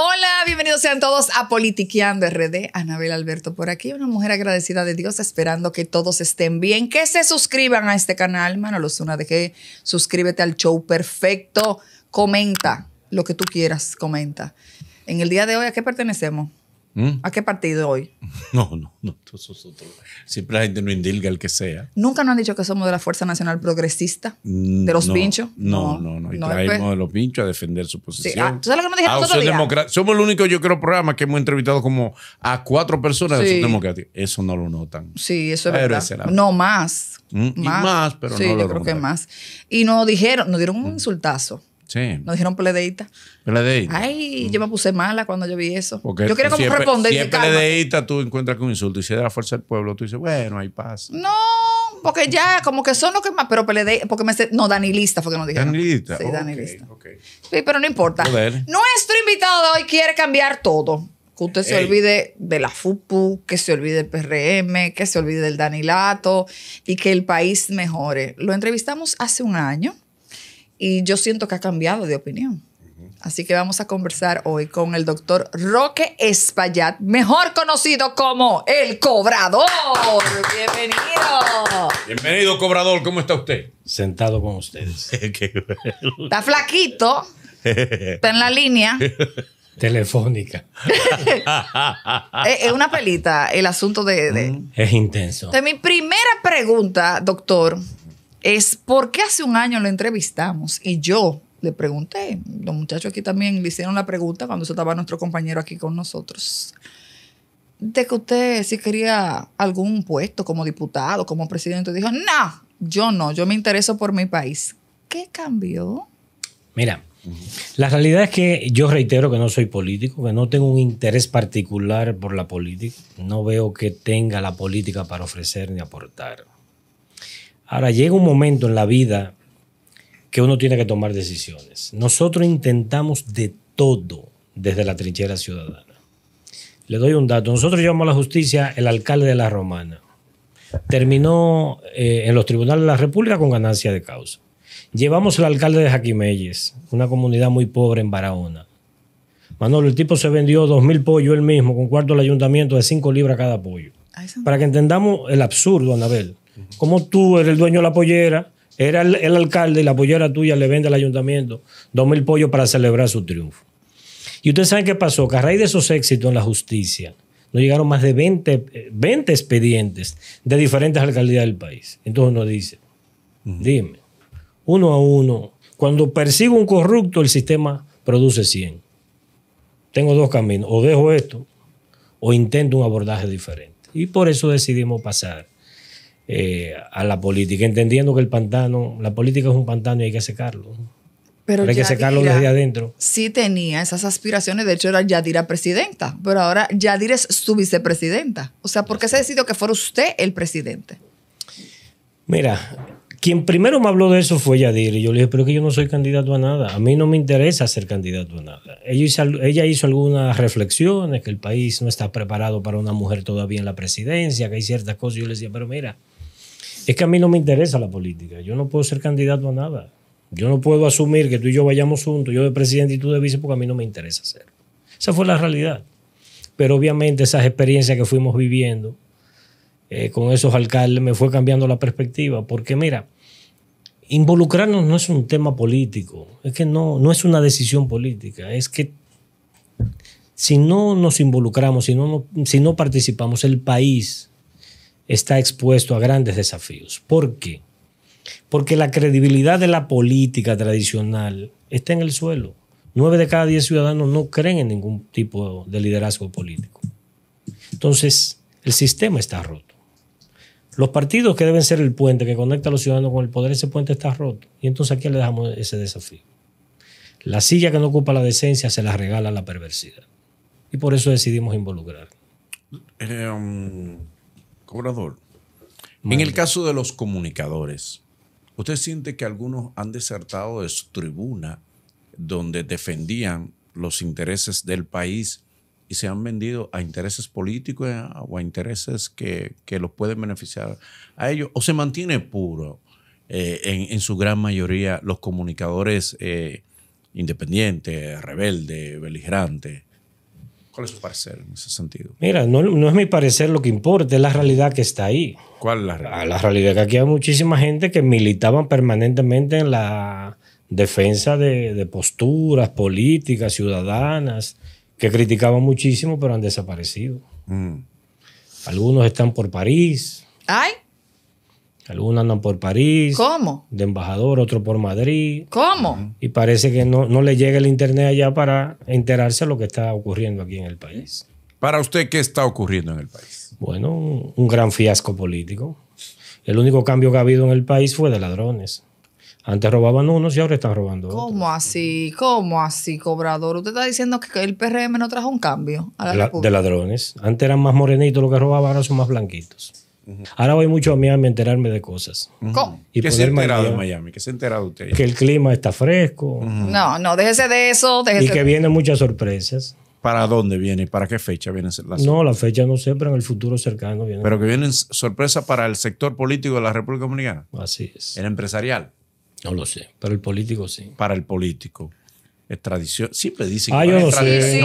Hola, bienvenidos sean todos a Politiqueando RD. Anabel Alberto por aquí, una mujer agradecida de Dios, esperando que todos estén bien, que se suscriban a este canal. los una de que suscríbete al show perfecto. Comenta lo que tú quieras, comenta. En el día de hoy, ¿a qué pertenecemos? ¿Mm? ¿A qué partido hoy? No, no, no. Siempre la gente no indilga el que sea. Nunca nos han dicho que somos de la Fuerza Nacional Progresista, mm, de los pinchos. No, no, no. Y traemos de los pinchos a defender su posición. ¿tú ah, sabes lo que me dijeron ah, Somos el único, yo creo, programa que hemos entrevistado como a cuatro personas de los Democrática. Eso no lo notan. Sí, eso es verdad. no, más. Mm, más. Y más, pero sí, no lo yo creo que más. Y nos dijeron, nos dieron un insultazo. Sí. Nos dijeron pledeíta. Pledeíta. Ay, yo me puse mala cuando yo vi eso. Porque yo quiero como responder. Si tú encuentras un insulto. Y si es de la fuerza del pueblo, tú dices, bueno, hay paz. No, porque ya, como que son los que más. Pero pledeíta, porque me. No, danilista fue que nos dijeron. Danilista. Sí, danilista. Sí, pero no importa. Nuestro invitado de hoy quiere cambiar todo. Que usted se olvide de la FUPU, que se olvide del PRM, que se olvide del Danilato y que el país mejore. Lo entrevistamos hace un año y yo siento que ha cambiado de opinión. Así que vamos a conversar hoy con el doctor Roque Espaillat, mejor conocido como el Cobrador. Bienvenido. Bienvenido, Cobrador. ¿Cómo está usted? Sentado con ustedes. está flaquito. Está en la línea. Telefónica. es una pelita el asunto de, Es intenso. mi primera pregunta, doctor, es porque hace un año lo entrevistamos y yo le pregunté, los muchachos aquí también le hicieron la pregunta cuando estaba nuestro compañero aquí con nosotros, de que usted si quería algún puesto como diputado, como presidente, dijo, no, yo no, yo me intereso por mi país. ¿Qué cambió? Mira, la realidad es que yo reitero que no soy político, que no tengo un interés particular por la política, no veo que tenga la política para ofrecer ni aportar. Ahora llega un momento en la vida que uno tiene que tomar decisiones. Nosotros intentamos de todo desde la trinchera ciudadana. Le doy un dato. Nosotros llevamos a la justicia el alcalde de la Romana. Terminó eh, en los tribunales de la República con ganancia de causa. Llevamos al alcalde de Jaquimelles, una comunidad muy pobre en Barahona. Manolo, el tipo se vendió dos mil pollos él mismo, con cuarto el ayuntamiento de cinco libras cada pollo. Ah, Para que entendamos el absurdo, Anabel. Como tú eres el dueño de la pollera? Era el, alcalde y la pollera tuya le vende al ayuntamiento dos mil pollos para celebrar su triunfo. Y ustedes saben qué pasó, que a raíz de esos éxitos en la justicia, nos llegaron más de 20, 20 eh, expedientes de diferentes alcaldías del país. Entonces uno dice, dime, uno a uno, cuando persigo un corrupto, el sistema produce 100. Tengo dos caminos, o dejo esto, o intento un abordaje diferente. Y por eso decidimos pasar eh, a la política, entendiendo que el pantano, la política es un pantano y hay que secarlo. Pero, hay que secarlo desde adentro. Sí tenía esas aspiraciones, de hecho era Yadira presidenta, pero ahora Yadira es su vicepresidenta. O sea, ¿por qué se decidido que fuera usted el presidente? Mira, quien primero me habló de eso fue Yadira y yo le dije, pero que yo no soy candidato a nada, a mí no me interesa ser candidato a nada. Ella hizo, ella hizo algunas reflexiones, que el país no está preparado para una mujer todavía en la presidencia, que hay ciertas cosas, yo le decía, pero mira, es que a mí no me interesa la política. Yo no puedo ser candidato a nada. Yo no puedo asumir que tú y yo vayamos juntos, yo de presidente y tú de vice, porque a mí no me interesa hacerlo. Esa fue la realidad. Pero obviamente esas experiencias que fuimos viviendo eh, con esos alcaldes me fue cambiando la perspectiva, porque mira, involucrarnos no es un tema político, es que no, no es una decisión política, es que si no nos involucramos, si si no participamos, el país está expuesto a grandes desafíos. ¿Por qué? Porque la credibilidad de la política tradicional está en el suelo. Nueve de cada diez ciudadanos no creen en ningún tipo de liderazgo político. Entonces, el sistema está roto. Los partidos que deben ser el puente que conecta a los ciudadanos con el poder, ese puente está roto. Y entonces, aquí quién le dejamos ese desafío? La silla que no ocupa la decencia se la regala la perversidad. Y por eso decidimos involucrar. Cobrador, en el caso de los comunicadores, ¿usted siente que algunos han desertado de su tribuna donde defendían los intereses del país y se han vendido a intereses políticos eh, o a intereses que, los pueden beneficiar a ellos? ¿O se mantiene puro eh, en, su gran mayoría los comunicadores eh, independientes, rebeldes, beligerantes? ¿Cuál es su parecer en ese sentido? Mira, no, es mi parecer lo que importa, es la realidad que está ahí. ¿Cuál es la ah, realidad? La realidad que aquí hay muchísima gente que militaban permanentemente en la defensa de, posturas políticas, ciudadanas, que criticaban muchísimo, pero han desaparecido. Mm. Algunos están por París. ¡Ay! Algunos andan por París. ¿Cómo? De embajador, otro por Madrid. ¿Cómo? Y parece que no, le llega el internet allá para enterarse de lo que está ocurriendo aquí en el país. ¿Para usted qué está ocurriendo en el país? Bueno, un gran fiasco político. El único cambio que ha habido en el país fue de ladrones. Antes robaban unos y ahora están robando otros. ¿Cómo así? ¿Cómo así, cobrador? Usted está diciendo que el PRM no trajo un cambio a De ladrones. Antes eran más morenitos los que robaban, ahora son más blanquitos. Ahora voy mucho a Miami a enterarme de cosas. ¿Cómo? ¿Qué se ha enterado de Miami? ¿Qué se ha enterado usted? Que el clima está fresco. No, no, déjese de eso. y que vienen muchas sorpresas. ¿Para dónde viene? ¿Para qué fecha vienen las No, la fecha no sé, pero en el futuro cercano viene. Pero que vienen sorpresas para el sector político de la República Dominicana. Así es. ¿El empresarial? No lo sé, pero el político sí. Para el político es tradición. Siempre dicen ah, que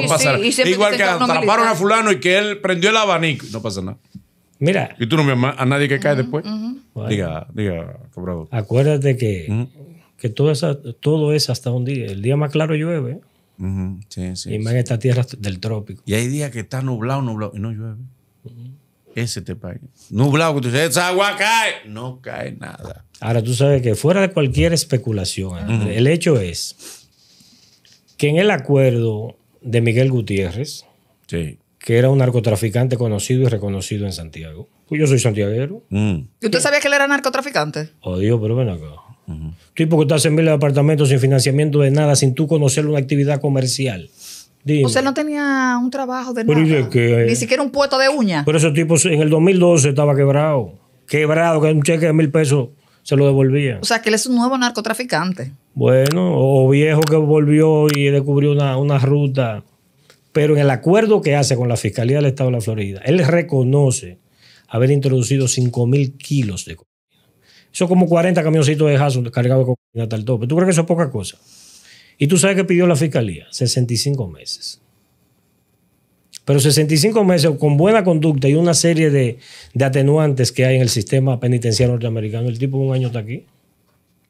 no, pasa nada. Igual que atraparon a fulano y que él prendió el abanico. No pasa nada. Mira. Y tú no me a nadie que cae después. diga, diga, cobrado. Acuérdate que, que todo, todo es hasta un día. El día más claro llueve. Sí, sí, y más en esta tierra del trópico. Y hay días que está nublado, nublado, y no llueve. Ese te paga. Nublado, que tú dices, esa agua cae. No cae nada. Ahora tú sabes que fuera de cualquier especulación, el hecho es que en el acuerdo de Miguel Gutiérrez, sí que era un narcotraficante conocido y reconocido en Santiago. Pues yo soy santiaguero. Mm. ¿Y usted sabía que él era narcotraficante? Oh, pero ven acá. Tipo que está en miles de apartamentos sin financiamiento de nada, sin tú conocer una actividad comercial. O sea, no tenía un trabajo de nada. Eh, ni siquiera un puesto de uña. Pero ese tipo en el 2012 estaba quebrado. Quebrado, que un cheque de mil pesos se lo devolvía. O sea, que él es un nuevo narcotraficante. Bueno, o viejo que volvió y descubrió una, una ruta pero en el acuerdo que hace con la Fiscalía del Estado de la Florida, él reconoce haber introducido 5.000 kilos de cocaína. Eso como 40 camioncitos de Hasson cargados de cocaína tal tope. ¿Tú crees que eso es poca cosa? Y tú sabes que pidió la Fiscalía 65 meses. Pero 65 meses con buena conducta y una serie de, de atenuantes que hay en el sistema penitenciario norteamericano, el tipo un año está aquí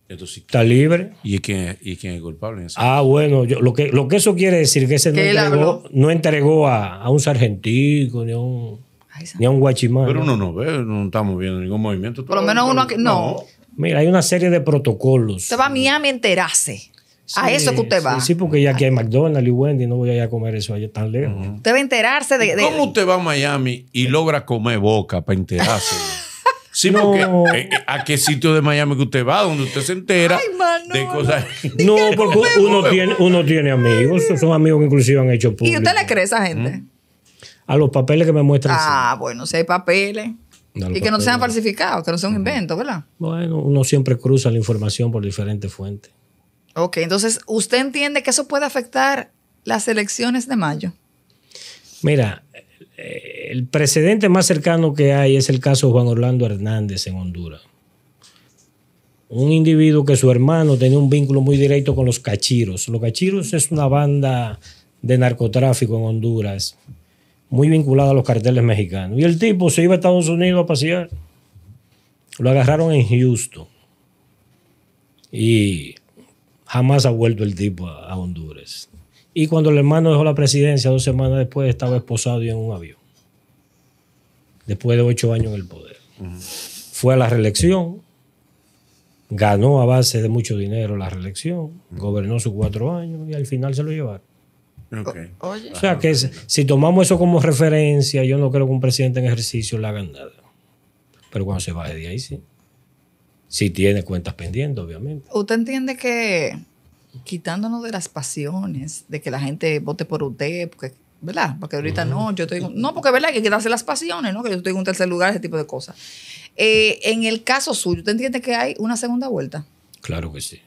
está libre. ¿Y quién, ¿Y quién es culpable? En ah, bueno, lo, que, lo que eso quiere decir que ese no entregó, no entregó, a, un sargentico ni a un, guachimán. Pero uno no ve, no estamos viendo ningún movimiento. Por lo menos uno aquí, no. Mira, hay una serie de protocolos. Usted va a Miami enterarse. a eso que usted va. Sí, porque ya que hay McDonald's y Wendy, no voy a ir a comer eso allá tan lejos. Usted va a enterarse de, de, ¿Cómo usted va a Miami y logra comer boca para enterarse? Sí, eh, eh, ¿a qué sitio de Miami que usted va? Donde usted se entera de cosas. No, porque uno tiene, uno tiene amigos, son amigos que inclusive han hecho público. ¿Y usted le cree a esa gente? ¿Mm? A los papeles que me muestran. Ah, bueno, si hay papeles. Y que no sean falsificados, que no sea un invento, ¿verdad? Bueno, uno siempre cruza la información por diferentes fuentes. Ok, entonces, ¿usted entiende que eso puede afectar las elecciones de mayo? Mira, el precedente más cercano que hay es el caso de Juan Orlando Hernández en Honduras. Un individuo que su hermano tenía un vínculo muy directo con los cachiros. Los cachiros es una banda de narcotráfico en Honduras, muy vinculada a los carteles mexicanos. Y el tipo se iba a Estados Unidos a pasear. Lo agarraron en Houston. Y jamás ha vuelto el tipo a Honduras. Y cuando el hermano dejó la presidencia, dos semanas después estaba esposado y en un avión. Después de ocho años en el poder. Fue a la reelección, ganó a base de mucho dinero la reelección, gobernó sus cuatro años y al final se lo llevaron. O sea que ah, si tomamos eso como referencia, yo no creo que un presidente en ejercicio le haga nada. Pero cuando se va de ahí, sí. Si tiene cuentas pendientes, obviamente. ¿Usted entiende que quitándonos de las pasiones, de que la gente vote por usted, porque, ¿verdad? Porque ahorita no, yo estoy... No, porque, es ¿verdad? que quitarse las pasiones, ¿no? Que yo estoy en un tercer lugar, ese tipo de cosas. Eh, en el caso suyo, ¿usted entiende que hay una segunda vuelta? Claro que sí.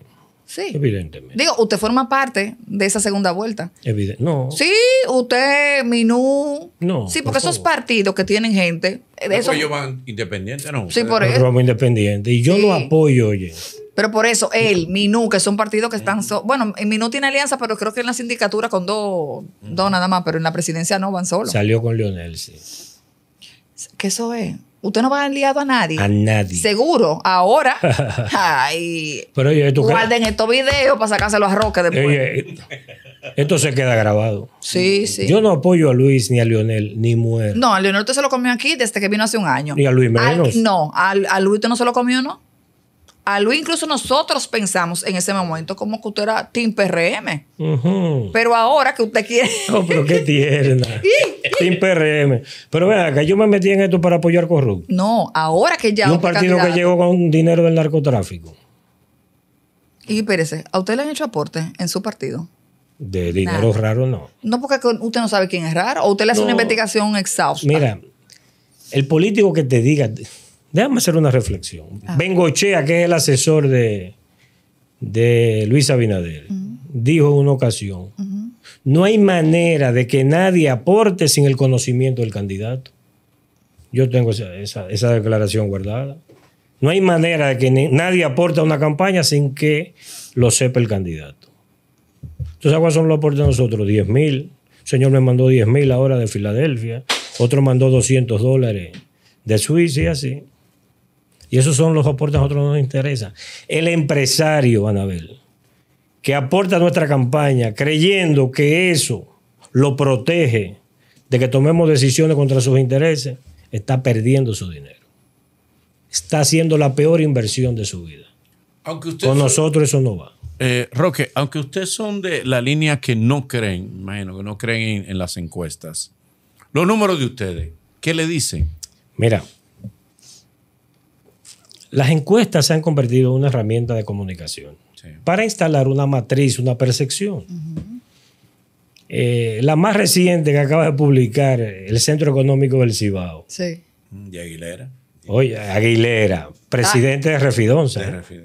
Sí. Evidentemente. Digo, usted forma parte de esa segunda vuelta. Evidentemente. no. Sí, usted, Minú. No. Sí, porque esos partidos que tienen gente. No, eso... Ellos van independientes, ¿no? Sí, por eso. vamos independientes. Y yo lo apoyo, oye. Pero por eso, él, Minú, que son partidos que están. bueno, Minú tiene alianza, pero creo que en la sindicatura con dos, dos nada más, pero en la presidencia no van solos. Salió con Leonel, sí. ¿Qué eso es? Usted no va a liado a nadie. A nadie. Seguro, ahora. Ay, Pero oye, guarden estos videos para sacárselo a Roque después. Oye, esto se queda grabado. Sí, sí. Yo no apoyo a Luis ni a Lionel, ni muero. No, a Lionel usted se lo comió aquí desde que vino hace un año. Ni a Luis menos. no, a, a Luis usted no se lo comió, ¿no? a Luis incluso nosotros pensamos en ese momento como que usted era Team PRM. Pero ahora que usted quiere... No, pero qué tierna. team PRM. Pero vea, que yo me metí en esto para apoyar corrupto. No, ahora que ya... un partido que llegó con dinero del narcotráfico. Y espérese, ¿a usted le han hecho aporte en su partido? De dinero raro no. No, porque usted no sabe quién es raro. O usted le hace una investigación exhaustiva. Mira, el político que te diga Déjame hacer una reflexión. Ah, Bengochea, que es el asesor de, de Luis Abinader, dijo en una ocasión, no hay manera de que nadie aporte sin el conocimiento del candidato. Yo tengo esa, declaración guardada. No hay manera de que nadie aporte a una campaña sin que lo sepa el candidato. Entonces, ¿cuáles son los aportes de nosotros? 10 mil. El señor me mandó 10 mil ahora de Filadelfia. Otro mandó 200 dólares de Suiza y así. Y esos son los aportes que a nosotros nos interesan. El empresario, Anabel, que aporta a nuestra campaña creyendo que eso lo protege de que tomemos decisiones contra sus intereses, está perdiendo su dinero. Está haciendo la peor inversión de su vida. Con nosotros eso no va. Eh, Roque, aunque ustedes son de la línea que no creen, imagino que no creen en, en las encuestas, los números de ustedes, ¿qué le dicen? Mira, las encuestas se han convertido en una herramienta de comunicación para instalar una matriz, una percepción. Eh, la más reciente que acaba de publicar el Centro Económico del Cibao. Sí. Mm, de Aguilera. Oye, Aguilera, ah, presidente de Refidonza. De ¿eh?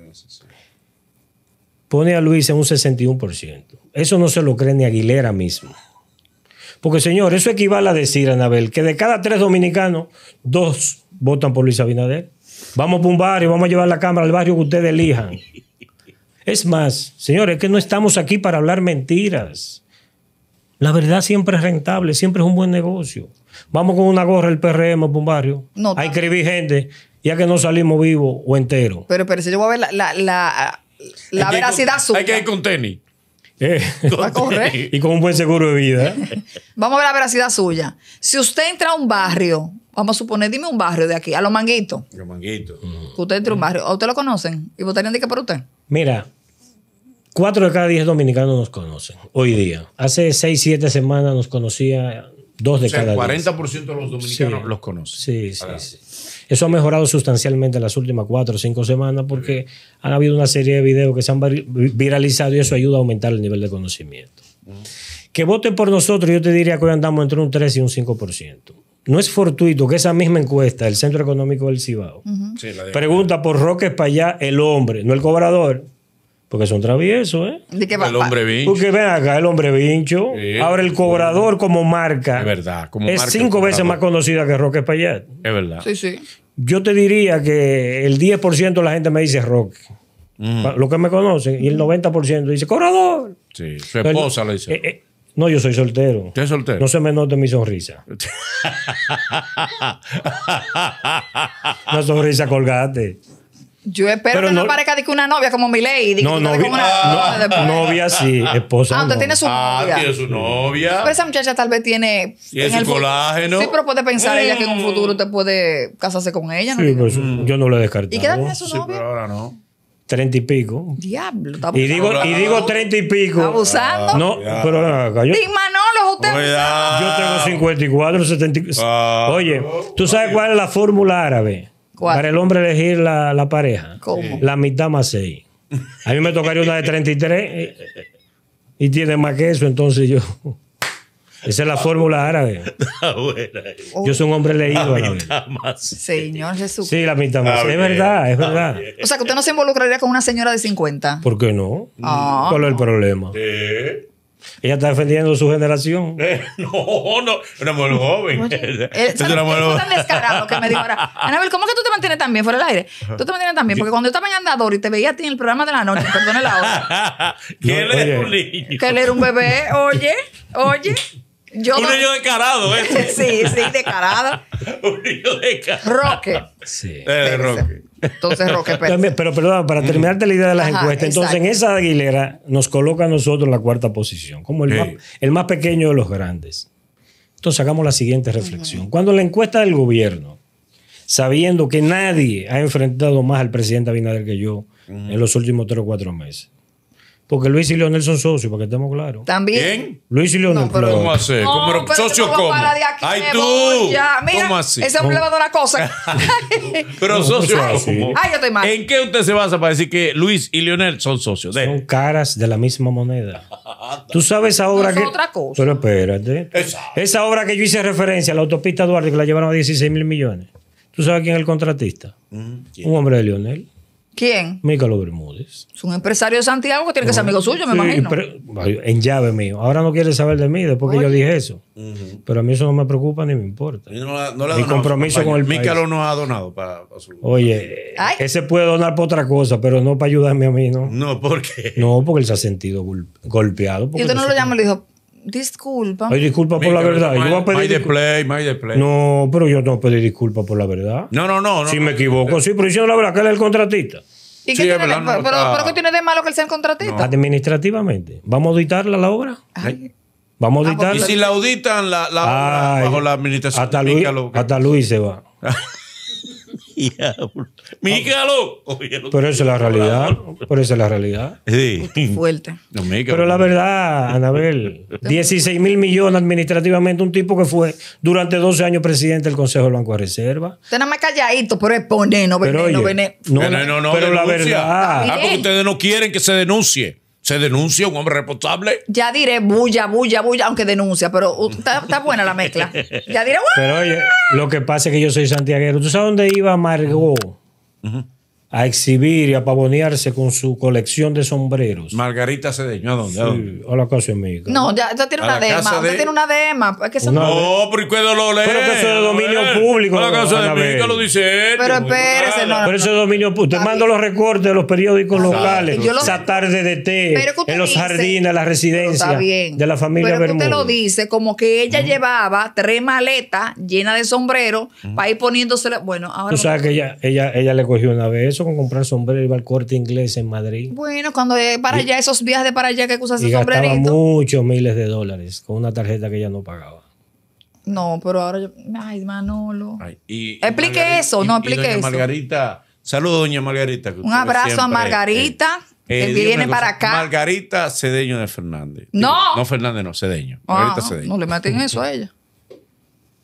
Pone a Luis en un 61%. Eso no se lo cree ni Aguilera mismo. Porque, señor, eso equivale a decir, Anabel, que de cada tres dominicanos, dos votan por Luis Abinader. Vamos a un barrio, vamos a llevar la cámara al barrio que ustedes elijan. Es más, señores, que no estamos aquí para hablar mentiras. La verdad siempre es rentable, siempre es un buen negocio. Vamos con una gorra el PRM a un barrio. No, a escribir gente, ya que no salimos vivos o entero. Pero, pero si yo voy a ver la, veracidad Hay que ir con tenis. Eh, y con un buen seguro de vida. Vamos a ver la veracidad suya. Si usted entra a un barrio, vamos a suponer, dime un barrio de aquí, a los manguitos. Los manguitos. Mm. Usted entra a un mm. barrio, ¿a usted lo conocen? ¿Y votarían de qué por usted? Mira, cuatro de cada diez dominicanos nos conocen hoy día. Hace seis, siete semanas nos conocía Dos de el 40% de los dominicanos los conoce. Sí, sí, Eso ha mejorado sustancialmente en las últimas cuatro o cinco semanas porque han habido una serie de videos que se han viralizado y eso ayuda a aumentar el nivel de conocimiento. Que voten por nosotros, yo te diría que hoy andamos entre un 3 y un 5%. No es fortuito que esa misma encuesta del Centro Económico del Cibao pregunta por Roque allá el hombre, no el cobrador, porque son traviesos, ¿eh? ¿De el hombre vincho. Porque ven acá, el hombre vincho. Ahora el cobrador como marca. Es verdad. Como es cinco veces más conocida que Roque Payet. Es verdad. Sí, sí. Yo te diría que el 10% de la gente me dice Roque. Mm. Lo que me conocen. Y el 90% dice cobrador. Sí, su esposa lo dice. Eh, eh, no, yo soy soltero. ¿Usted es soltero? No se me note mi sonrisa. Una sonrisa colgate. Yo espero que no, parezca de que una novia como Miley. No, no, novia, una, ah, no, ah, novia sí, esposa. Ah, usted no. tiene su ah, novia. Ah, tiene su novia. Pero esa muchacha tal vez tiene. Tiene su el, colágeno. Sí, pero puede pensar ella que en un mm. futuro usted puede casarse con ella. ¿no? Sí, pues, mm. yo no lo he ¿Y qué edad tiene su novia? Pero ahora no. Treinta y pico. Diablo, está abusando. Y digo, y digo treinta y pico. abusando? No, ah, pero acá, yo, Manolo, usted Cuidado. Yo tengo 54, 75. Oye, ¿tú sabes cuál es la fórmula árabe? Para el hombre elegir la, pareja. ¿Cómo? La mitad más seis. A mí me tocaría una de 33 eh, eh, y, tiene más que eso, entonces yo. Esa es la fórmula árabe. Ah, yo soy un hombre leído. La mitad más. Señor Jesús. Sí, la mitad más. Ah, es verdad, es verdad. Ah, o sea, que usted no se involucraría con una señora de 50. ¿Por qué no? ¿Cuál es el problema? Sí... Ella está defendiendo su generación. no, no, una mujer joven. Oye, eh, es una mujer joven. descarado que me dijo ahora, Anabel, ¿cómo que tú te mantienes tan bien fuera del aire? Tú te mantienes tan bien, porque cuando yo estaba en andador y te veía a ti en el programa de la noche, perdón la hora. que él era Que él era un bebé, oye, oye un niño descarado, ¿eh? sí, sí, descarado. un niño carado. Roque. Sí. Eh, Roque. Entonces, Roque Pérez. Pero perdón, para mm. terminarte la idea de las encuestas, entonces en esa Aguilera nos coloca a nosotros la cuarta posición, como el, más, pequeño de los grandes. Entonces, hagamos la siguiente reflexión. Cuando la encuesta del gobierno, sabiendo que nadie ha enfrentado más al presidente Abinader que yo en mm. los últimos tres o cuatro meses, porque Luis y Leonel son socios, para que estemos claros. También. Luis y Leonel. No, ¿Cómo hacer? ¿Cómo, pero ¿Socio cómo? ¡Ay, tú! Ya. Mira, ¿Cómo así? Ese es un de cosa. pero socios. ¿cómo? Ay, yo estoy mal. ¿En qué usted se basa para decir que Luis y Leonel son socios? Son caras de la misma moneda. tú sabes esa obra que... Es otra cosa. Pero espérate. Esa obra que yo hice referencia, la autopista Duarte, que la llevaron a 16 mil millones. ¿Tú sabes quién es el contratista? Mm, un hombre de Leonel. ¿Quién? Mícalo Bermúdez. Es un empresario de Santiago que tiene que ser amigo suyo, me imagino. en llave mío. Ahora no quiere saber de mí después que yo dije eso. Pero a mí eso no me preocupa ni me importa. no Mi compromiso con el Mícalo no ha donado para, su... Oye, ese puede donar para otra cosa, pero no para ayudarme a mí, ¿no? No, ¿por qué? No, porque él se ha sentido golpeado. ¿Y usted no, no lo llama y le dijo, disculpa. Hay disculpa por la verdad. No, pero yo no pedí disculpa por la verdad. No, no, no. Si me equivoco, sí, pero diciendo la verdad, que él es el contratista. ¿Y qué tiene, pero, ¿qué tiene de malo que él sea el contratista? Administrativamente. ¿Vamos a auditar la obra? Vamos a ah, auditarla. Y si la auditan la, la obra bajo la administración. Hasta hasta Luis se va. Pero esa es la realidad. Pero esa es la realidad. Fuerte. Pero la verdad, Anabel, 16 mil millones administrativamente, un tipo que fue durante 12 años presidente del Consejo de Banco de Reserva. Usted nada más calladito, pero es no No, no, no, no, pero la verdad. Ah, porque ustedes no quieren que se denuncie se denuncia un hombre responsable. Ya diré bulla, bulla, bulla, aunque denuncia, pero uh, está, buena la mezcla. Ya diré, ¡Uah! Pero oye, lo que pasa es que yo soy santiaguero. ¿Tú sabes dónde iba Margot? a exhibir y a pavonearse con su colección de sombreros. Margarita Cedeño, ¿a dónde? Sí, ¿a, la No, ya, ya tiene, una dema, de... tiene una dema. no, pero ¿qué dolor Pero eso es de dominio público. A la casa de Mica lo dice él. Pero espérese, Pero eso es dominio público. Te mando los recortes de los periódicos locales. Esa tarde de té. En los jardines, jardines, las residencias de la familia Bermúdez. Pero usted lo dice como que ella llevaba tres maletas llenas de sombreros para ir poniéndose Bueno, ahora... Tú sabes que ella, ella, ella le cogió una vez eso con comprar sombrero, iba al corte inglés en Madrid. Bueno, cuando para allá, esos viajes de para allá que usas y gastaba muchos miles de dólares con una tarjeta que ella no pagaba. No, pero ahora yo. Ay, Manolo. explique eso, no, explique eso. Margarita, saludos, doña Margarita. Un abrazo a eh, Margarita. Eh, que viene para acá. Margarita Cedeño de Fernández. No. no, Fernández, no, Cedeño. Ah, Margarita Cedeño. No le meten eso a ella.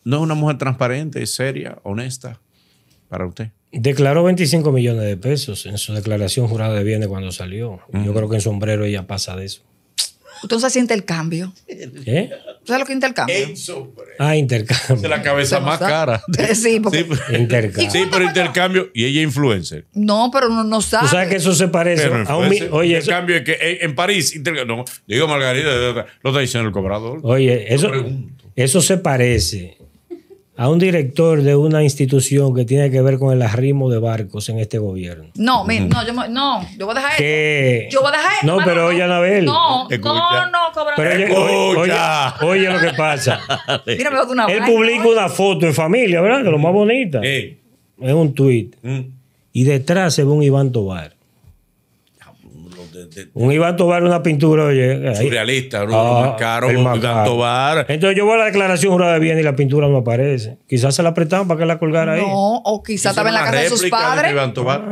No es una mujer transparente, seria, honesta para usted. Declaró 25 millones de pesos en su declaración jurada de bienes cuando salió. Yo creo que en sombrero ella pasa de eso. Entonces hace intercambio. ¿Eh? ¿Sabes lo que es intercambio? Ah, intercambio. Es la cabeza más cara. Sí, intercambio. Sí, pero intercambio. Y ella influencer. No, pero no, sabe. Tú que eso se parece a un... Oye, intercambio es que en París... no, digo Margarita, lo está diciendo el cobrador. Oye, eso, eso se parece a un director de una institución que tiene que ver con el arrimo de barcos en este gobierno. No, no, yo, no, yo voy a dejar Esto. Yo voy a dejar No, pero oye, Anabel. No, no, no, no, Pero oye, oye, lo que pasa. Él publica una foto en familia, ¿verdad? Que lo más bonita. Es un tuit. Mm. Y detrás se ve un Iván Tobar un Iván Tobar, una pintura, oye. Surrealista, ah, un más caro, Iván Tobar. Entonces yo voy a la declaración jurada de bien y la pintura no aparece. Quizás se la prestaron para que la colgara ahí. No, o quizás estaba en la casa de sus padres. De ah.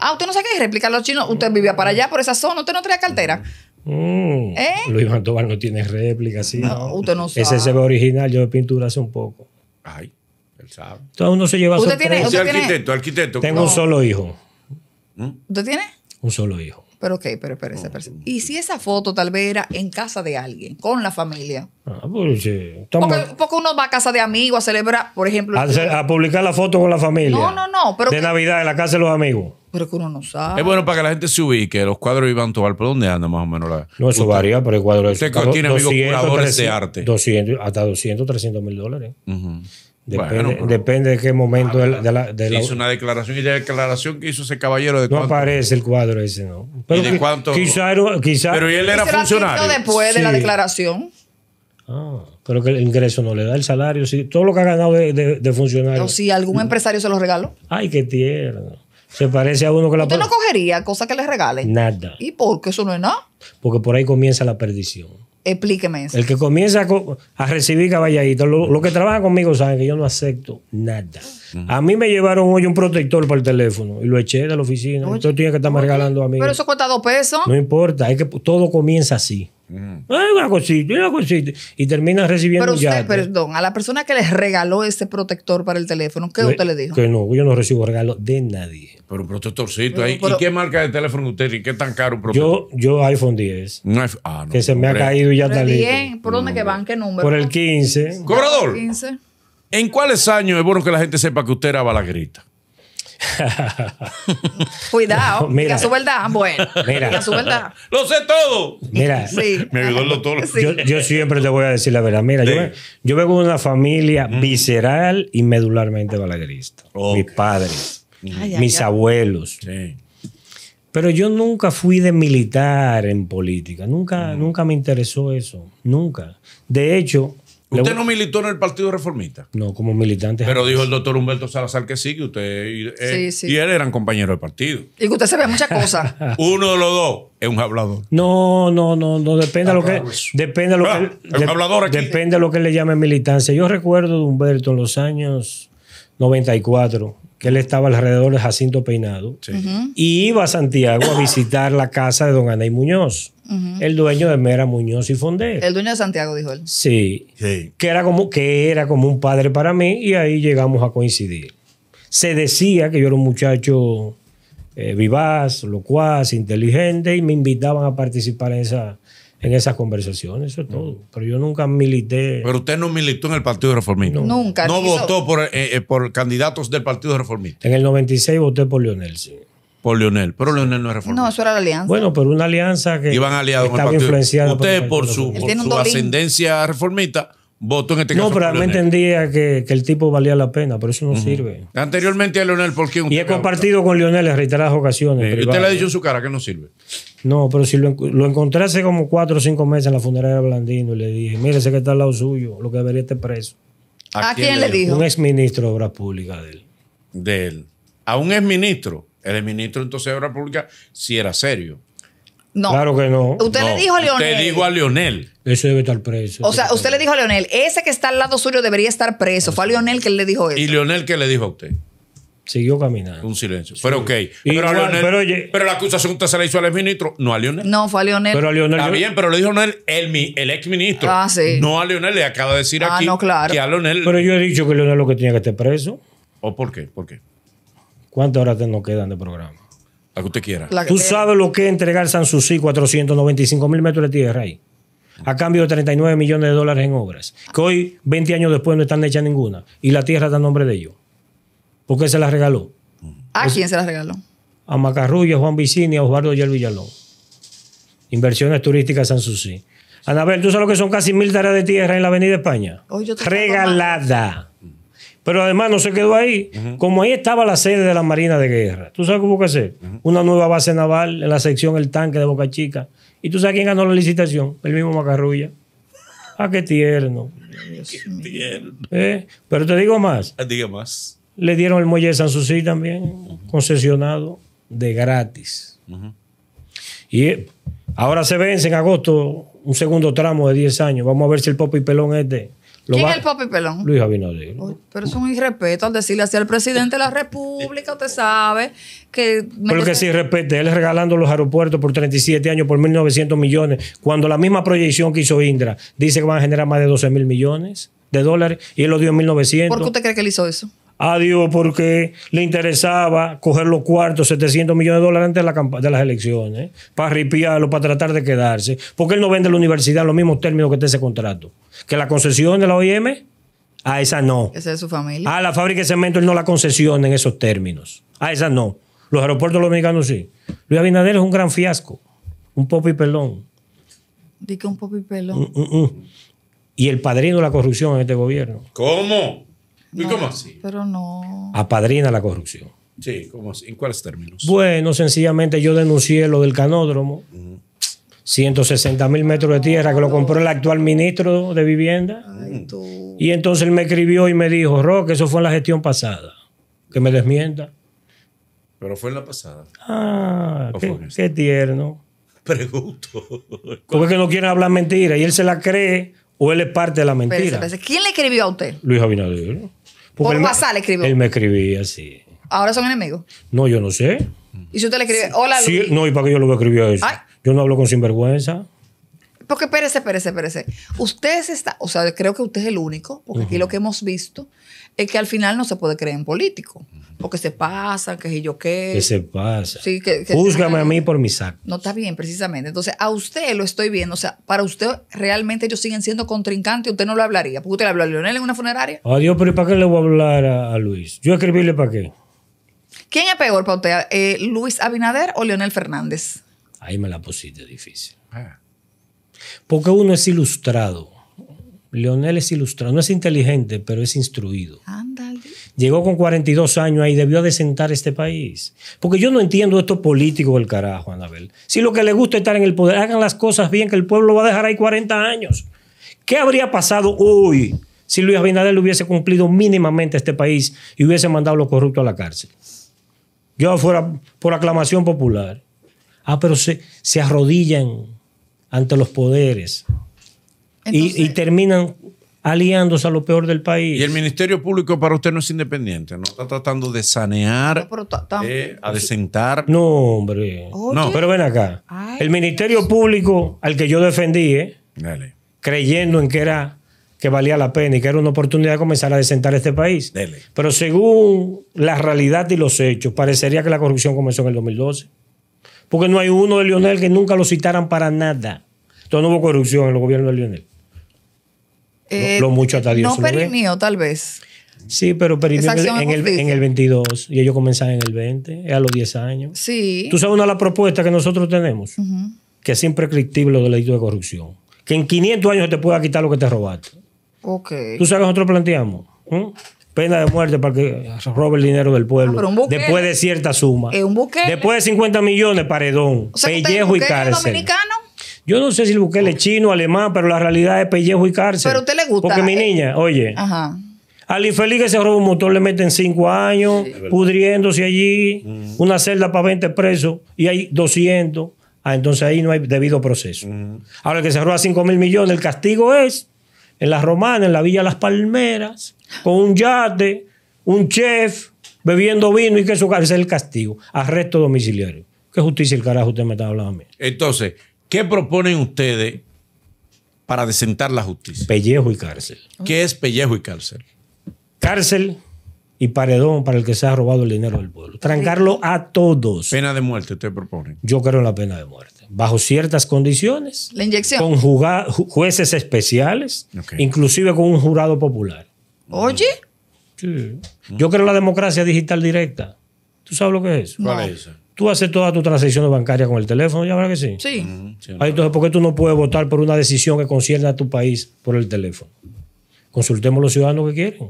ah. usted no sabe qué réplica los chinos. Usted vivía para allá, por esa zona, usted no tenía cartera. Mm. ¿Eh? Luis Iván Tobar no tiene réplica, sí. No, usted no sabe. Ese se ve original, yo de pintura hace un poco. Ay, él sabe. Entonces uno se lleva ¿Usted tiene, usted tiene, arquitecto, arquitecto. Tengo un solo hijo. ¿Mm? ¿Usted tiene? Un solo hijo. Pero ok, pero espera, esa oh. ¿Y si esa foto tal vez era en casa de alguien, con la familia? Ah, pues sí. Porque, uno va a casa de amigos a celebrar, por ejemplo. A, publicar la foto con la familia. No, no, no. de Navidad en la casa de los amigos. Pero que uno no sabe. Es bueno para que la gente se ubique. Los cuadros iban a Tobal, ¿por dónde anda más o menos? La, no, eso varía, pero el cuadro de Usted tiene amigos curadores de arte. hasta 200, 300 mil dólares. Depende, de qué momento de la, de hizo una declaración y la declaración que hizo ese caballero de No aparece el cuadro ese, no. Pero Quizá, pero él era funcionario. después de la declaración. Ah, creo que el ingreso no le da el salario, si todo lo que ha ganado de, de, funcionario. O si algún empresario se lo regaló. Ay, qué tierno. Se parece a uno que la ¿Usted no cogería cosas que le regalen? Nada. ¿Y por qué eso no es nada? Porque por ahí comienza la perdición. Explíqueme eso. El que comienza a, recibir caballaditos, lo, que trabaja conmigo saben que yo no acepto nada. Mm. A mí me llevaron hoy un protector para el teléfono y lo eché de la oficina. Esto Entonces que estar regalando a mí. Pero eso cuesta dos pesos. No importa, es que todo comienza así. Ah, una cosita, una cosita. Y termina recibiendo Pero usted, perdón, a la persona que les regaló ese protector para el teléfono, ¿qué usted le dijo? Que no, yo no recibo regalo de nadie. Pero un protectorcito ahí. ¿Y qué marca de teléfono usted y qué tan caro protector? Yo, yo iPhone 10. Ah, que se me ha caído y ya está ¿Por dónde que van? ¿Qué número? Por el 15. ¿Cobrador? 15. ¿En cuáles años es bueno que la gente sepa que usted era balagrita? Cuidado, mira, su verdad, bueno, mira, su Lo sé todo. Mira, me ayudó Yo, siempre te voy a decir la verdad. Mira, yo, vengo de una familia visceral y medularmente balaguerista. Mis padres, mis abuelos. Pero yo nunca fui de militar en política, nunca, nunca me interesó eso, nunca. De hecho, ¿Usted no militó en el Partido Reformista? No, como militante. Pero dijo el doctor Humberto Salazar que sí, que usted y, eh, él, eran compañeros del partido. Y que usted sabe muchas cosas. Uno de los dos es un hablador. No, no, no, no depende de lo que ah, pues. depende lo ah, que depende lo que le llame militancia. Yo recuerdo de Humberto en los años 94 que él estaba alrededor de Jacinto Peinado sí. y iba a Santiago a visitar la casa de don Anay Muñoz el dueño de Mera Muñoz y Fondé. El dueño de Santiago, dijo él. Sí, Que, era como, que era como un padre para mí y ahí llegamos a coincidir. Se decía que yo era un muchacho eh, vivaz, locuaz, inteligente y me invitaban a participar en esa en esas conversaciones, eso es todo. Mm. Pero yo nunca milité. Pero usted no militó en el Partido Reformista. nunca. No votó por, eh, eh, por candidatos del Partido Reformista. En el 96 voté por Leonel, sí por Leonel. Pero Leonel no es reformista. No, eso era la alianza. Bueno, pero una alianza que Iban aliados estaba influenciada. Usted, por, su, su ascendencia reformista, votó en este caso. No, pero me entendía que, el tipo valía la pena, pero eso no sirve. Anteriormente a Leonel, ¿por qué? Y he compartido con Leonel en reiteradas ocasiones. Eh, y usted le ha dicho en su cara que no sirve. No, pero si lo, encontré hace como cuatro o cinco meses en la funeraria de Blandino y le dije, mire, ese que está al lado suyo, lo que debería estar preso. ¿A, quién, le dijo? Un exministro de Obras Públicas de él. De él. A un exministro. El ministro entonces de la República, si era serio. No. Claro que no. Usted le dijo a Leonel. Le dijo a Leonel. Ese debe estar preso. O sea, usted le dijo a Leonel, ese que está al lado suyo debería estar preso. Fue a Leonel que le dijo eso. ¿Y Leonel qué le dijo a usted? Siguió caminando. Un silencio. Pero ok. Pero, pero, la acusación usted se la hizo al exministro, no a Leonel. No, fue a Leonel. Pero Está bien, pero le dijo a Leonel el, ex exministro. Ah, sí. No a Leonel, le acaba de decir ah, aquí no, claro. que a Pero yo he dicho que Leonel lo que tenía que estar preso. ¿O por qué? ¿Por qué? ¿Cuántas horas te nos quedan de programa? La que usted quiera. ¿Tú sabes lo que es entregar Sanssouci 495 mil metros de tierra ahí? A cambio de 39 millones de dólares en obras. Que hoy, 20 años después, no están hechas ninguna. Y la tierra da nombre de ellos. ¿Por qué se las regaló. ¿A pues, quién se las regaló? A Macarrullo, Juan Vicini, a Osvaldo el Villalón. Inversiones turísticas Susi. Anabel, ¿tú sabes lo que son casi mil tareas de tierra en la Avenida España? Regalada. Pero además no se quedó ahí. Como ahí estaba la sede de la Marina de Guerra, ¿tú sabes cómo hubo que hacer? Una nueva base naval en la sección El Tanque de Boca Chica. ¿Y tú sabes quién ganó la licitación? El mismo Macarrulla. Ah, qué tierno. Qué tierno. ¿Eh? Pero te digo más. Ah, diga más. Le dieron el muelle de San Susí también, concesionado de gratis. Y eh, ahora se vence en agosto un segundo tramo de 10 años. Vamos a ver si el Popo y Pelón es de... ¿Quién es el papi pelón? Luis Abinader. pero es un irrespeto al decirle así al presidente de la República, usted sabe que... Pero que si respete, él regalando los aeropuertos por 37 años por 1.900 millones, cuando la misma proyección que hizo Indra dice que van a generar más de 12 mil millones de dólares y él lo dio en 1.900. ¿Por qué usted cree que él hizo eso? a Dios porque le interesaba coger los cuartos, 700 millones de dólares antes de, las elecciones, para ripiarlo, para tratar de quedarse. Porque él no vende la universidad los mismos términos que está ese contrato. Que la concesión de la OIM, a esa no. Esa es su familia. A la fábrica de cemento él no la concesiona en esos términos. A esa no. Los aeropuertos dominicanos sí. Luis Abinader es un gran fiasco. Un pop y pelón. Dice un y pelón. Mm, mm, mm. Y el padrino de la corrupción en este gobierno. ¿Cómo? ¿Y cómo así? Pero no. Apadrina la corrupción. Sí, ¿En cuáles términos? Bueno, sencillamente yo denuncié lo del canódromo. 160 mm. mil metros de tierra que lo compró el actual ministro de Vivienda. Mm. y entonces él me escribió y me dijo, Roque, eso fue en la gestión pasada. Que me desmienta. Pero fue en la pasada. Ah, qué, tierno. Pregunto. es que no quieren hablar mentira y él se la cree o él es parte de la mentira. ¿Quién le escribió a usted? Luis Abinader. Por WhatsApp le escribió. Él me escribía, sí. ¿Ahora son enemigos? No, yo no sé. ¿Y si usted le escribe, hola Luis? Sí, no, ¿y para qué yo lo voy a escribir a eso? Yo no hablo con sinvergüenza. Porque espérese, espérese, espérese. Usted se está, o sea, creo que usted es el único, porque aquí lo que hemos visto es que al final no se puede creer en político. Porque se pasa, que si yo qué. Que se pasa. Sí, a mí por mis actos. No está bien, precisamente. Entonces, a usted lo estoy viendo. O sea, para usted realmente ellos siguen siendo contrincantes usted no lo hablaría. Porque usted le habló a Leonel en una funeraria. Adiós, pero ¿y para qué le voy a hablar a, Luis? Yo escribirle para qué. ¿Quién es peor para usted? Eh, ¿Luis Abinader o Leonel Fernández? Ahí me la pusiste difícil. Ah. Porque uno es ilustrado Leonel es ilustrado, no es inteligente, pero es instruido. Ándale. Llegó con 42 años ahí, debió sentar este país. Porque yo no entiendo esto político del carajo, Anabel. Si lo que le gusta es estar en el poder, hagan las cosas bien, que el pueblo va a dejar ahí 40 años. ¿Qué habría pasado hoy si Luis Abinader hubiese cumplido mínimamente este país y hubiese mandado a los corruptos a la cárcel? Yo fuera por aclamación popular. Ah, pero se, se arrodillan ante los poderes y, terminan aliándose a lo peor del país. Y el Ministerio Público para usted no es independiente, no está tratando de sanear, eh, a de sentar. No, hombre. No. Pero ven acá. el Ministerio Público al que yo defendí, eh, creyendo en que era que valía la pena y que era una oportunidad de comenzar a desentar este país. Pero según la realidad y los hechos, parecería que la corrupción comenzó en el 2012. Porque no hay uno de Lionel que nunca lo citaran para nada. Entonces no hubo corrupción en el gobierno de Lionel lo, eh, mucho hasta Dios. No Perineo, tal vez. Sí, pero Perineo en el, 22 y ellos comenzaron en el 20, a los 10 años. Sí. Tú sabes una de las propuestas que nosotros tenemos, que es siempre lo los de corrupción. Que en 500 años te pueda quitar lo que te robaste. ¿Tú sabes que nosotros planteamos? ¿eh? Pena de muerte para que robe el dinero del pueblo. Ah, después de cierta suma. un Después de 50 millones, paredón. pellejo y cárcel. Yo no sé si busqué es chino, alemán, pero la realidad es pellejo y cárcel. Pero a usted le gusta. Porque mi eh, niña, oye. Ajá. Al infeliz que se roba un motor le meten cinco años, pudriéndose allí, mm. una celda para 20 presos y hay 200. Ah, entonces ahí no hay debido proceso. Mm. Ahora que se roba 5 mil millones, el castigo es en las Romanas, en la Villa Las Palmeras, con un yate, un chef, bebiendo vino y que eso es el castigo. Arresto domiciliario. ¿Qué justicia el carajo usted me está hablando a mí? Entonces, ¿Qué proponen ustedes para desentar la justicia? Pellejo y cárcel. ¿Qué es pellejo y cárcel? Cárcel y paredón para el que se ha robado el dinero del pueblo. Trancarlo a todos. Pena de muerte, usted propone. Yo creo en la pena de muerte. Bajo ciertas condiciones. La inyección. Con jueces especiales, inclusive con un jurado popular. Oye. Sí. Yo creo en la democracia digital directa. ¿Tú sabes lo que es eso? ¿Cuál es eso? Tú haces todas tus transacciones bancarias con el teléfono, ya verdad que sí. Sí. Ah, entonces, ¿por qué tú no puedes votar por una decisión que concierne a tu país por el teléfono? Consultemos los ciudadanos que quieren.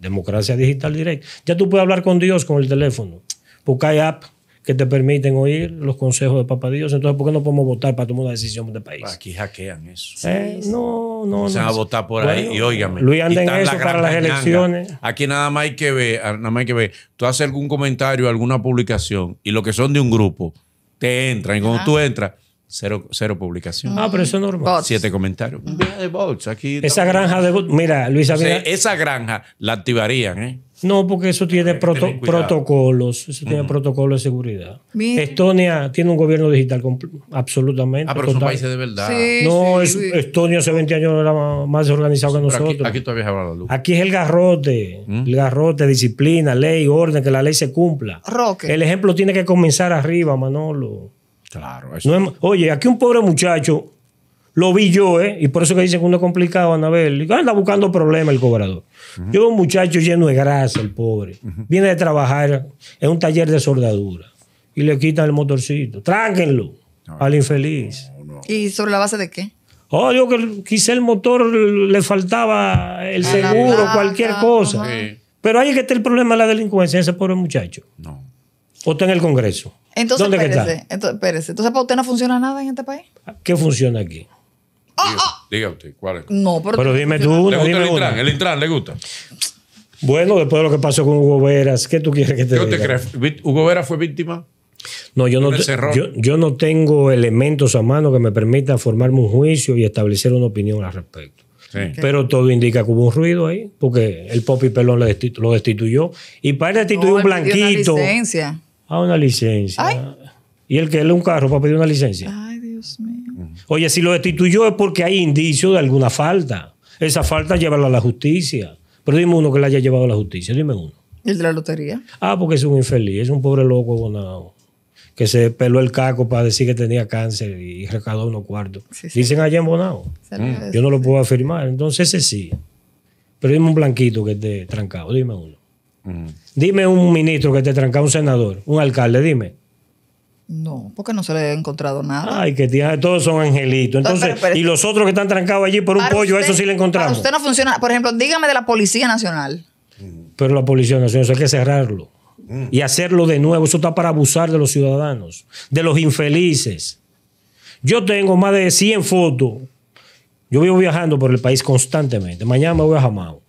Democracia digital directa. Ya tú puedes hablar con Dios con el teléfono, porque hay app que te permiten oír los consejos de Papá Dios. Entonces, ¿por qué no podemos votar para tomar una decisión de país? Aquí hackean eso. Eh, no, no. Se a votar por ahí y óigame. Luis anda en eso para las elecciones. Aquí nada más hay que ver, ah, nada más hay que ver. Tú haces algún comentario, alguna publicación y lo que son de un grupo te entran y cuando tú ah. entras Cero, cero, publicación. Ah, pero eso es normal. Siete comentarios. esa granja de bots. Mira, Luis esa granja la activarían, ¿eh? No, porque eso tiene protocolos, eso tiene protocolos de seguridad. Estonia tiene un gobierno digital absolutamente. Ah, pero son países de verdad. Sí, no, Estonia hace 20 años era más organizado que nosotros. Aquí, aquí, todavía la luz. Aquí es el garrote, el garrote, disciplina, ley, orden, que la ley se cumpla. Roque. El ejemplo tiene que comenzar arriba, Manolo. Claro. Eso. oye, aquí un pobre muchacho lo vi yo, ¿eh? Y por eso que dicen que uno es complicado, Anabel. Ah, anda buscando problemas el cobrador. Yo veo un muchacho lleno de grasa, el pobre. Viene de trabajar en un taller de soldadura. Y le quitan el motorcito. Tránquenlo al infeliz. ¿Y sobre la base de qué? Oh, digo que quizá el motor le faltaba el seguro, cualquier cosa. Pero ahí es que está el problema de la delincuencia, ese pobre muchacho. No. O está en el Congreso. Entonces, ¿Dónde está? Entonces, espérese. entonces, ¿para usted no funciona nada en este país? ¿Qué funciona aquí? Ah, ah. diga, usted, ¿cuál es? No, pero, dime tú. ¿Le gusta el Intran? ¿El Intran le gusta? Bueno, después de lo que pasó con Hugo Veras, ¿qué tú quieres que te diga? Te crees? ¿Hugo Veras fue víctima? No, yo no, yo, no tengo elementos a mano que me permitan formarme un juicio y establecer una opinión al respecto. Pero todo indica que hubo un ruido ahí, porque el Popi Pelón lo, destituyó. Y para destituir no, un blanquito. Una licencia. A una licencia. Y el que le un carro para pedir una licencia. Ah. Oye, si lo destituyó es porque hay indicios de alguna falta. Esa falta llevarla a la justicia. Pero dime uno que la haya llevado a la justicia, dime uno. El de la lotería. Ah, porque es un infeliz, es un pobre loco Bonao. que se peló el caco para decir que tenía cáncer y recaudó unos cuartos. Dicen allá en Bonao. Yo no lo puedo afirmar. Entonces ese sí. Pero dime un blanquito que esté trancado, dime uno. Mm. Dime un ministro que esté trancado, un senador, un alcalde, dime. No, porque no se le ha encontrado nada. Ay, que tía, todos son angelitos. Entonces, y los otros que están trancados allí por un pollo, eso sí le encontramos. usted no funciona. Por ejemplo, dígame de la Policía Nacional. Pero la Policía Nacional, eso hay que cerrarlo. Mm. Y hacerlo de nuevo. Eso está para abusar de los ciudadanos, de los infelices. Yo tengo más de 100 fotos. Yo vivo viajando por el país constantemente. Mañana me voy a Jamao.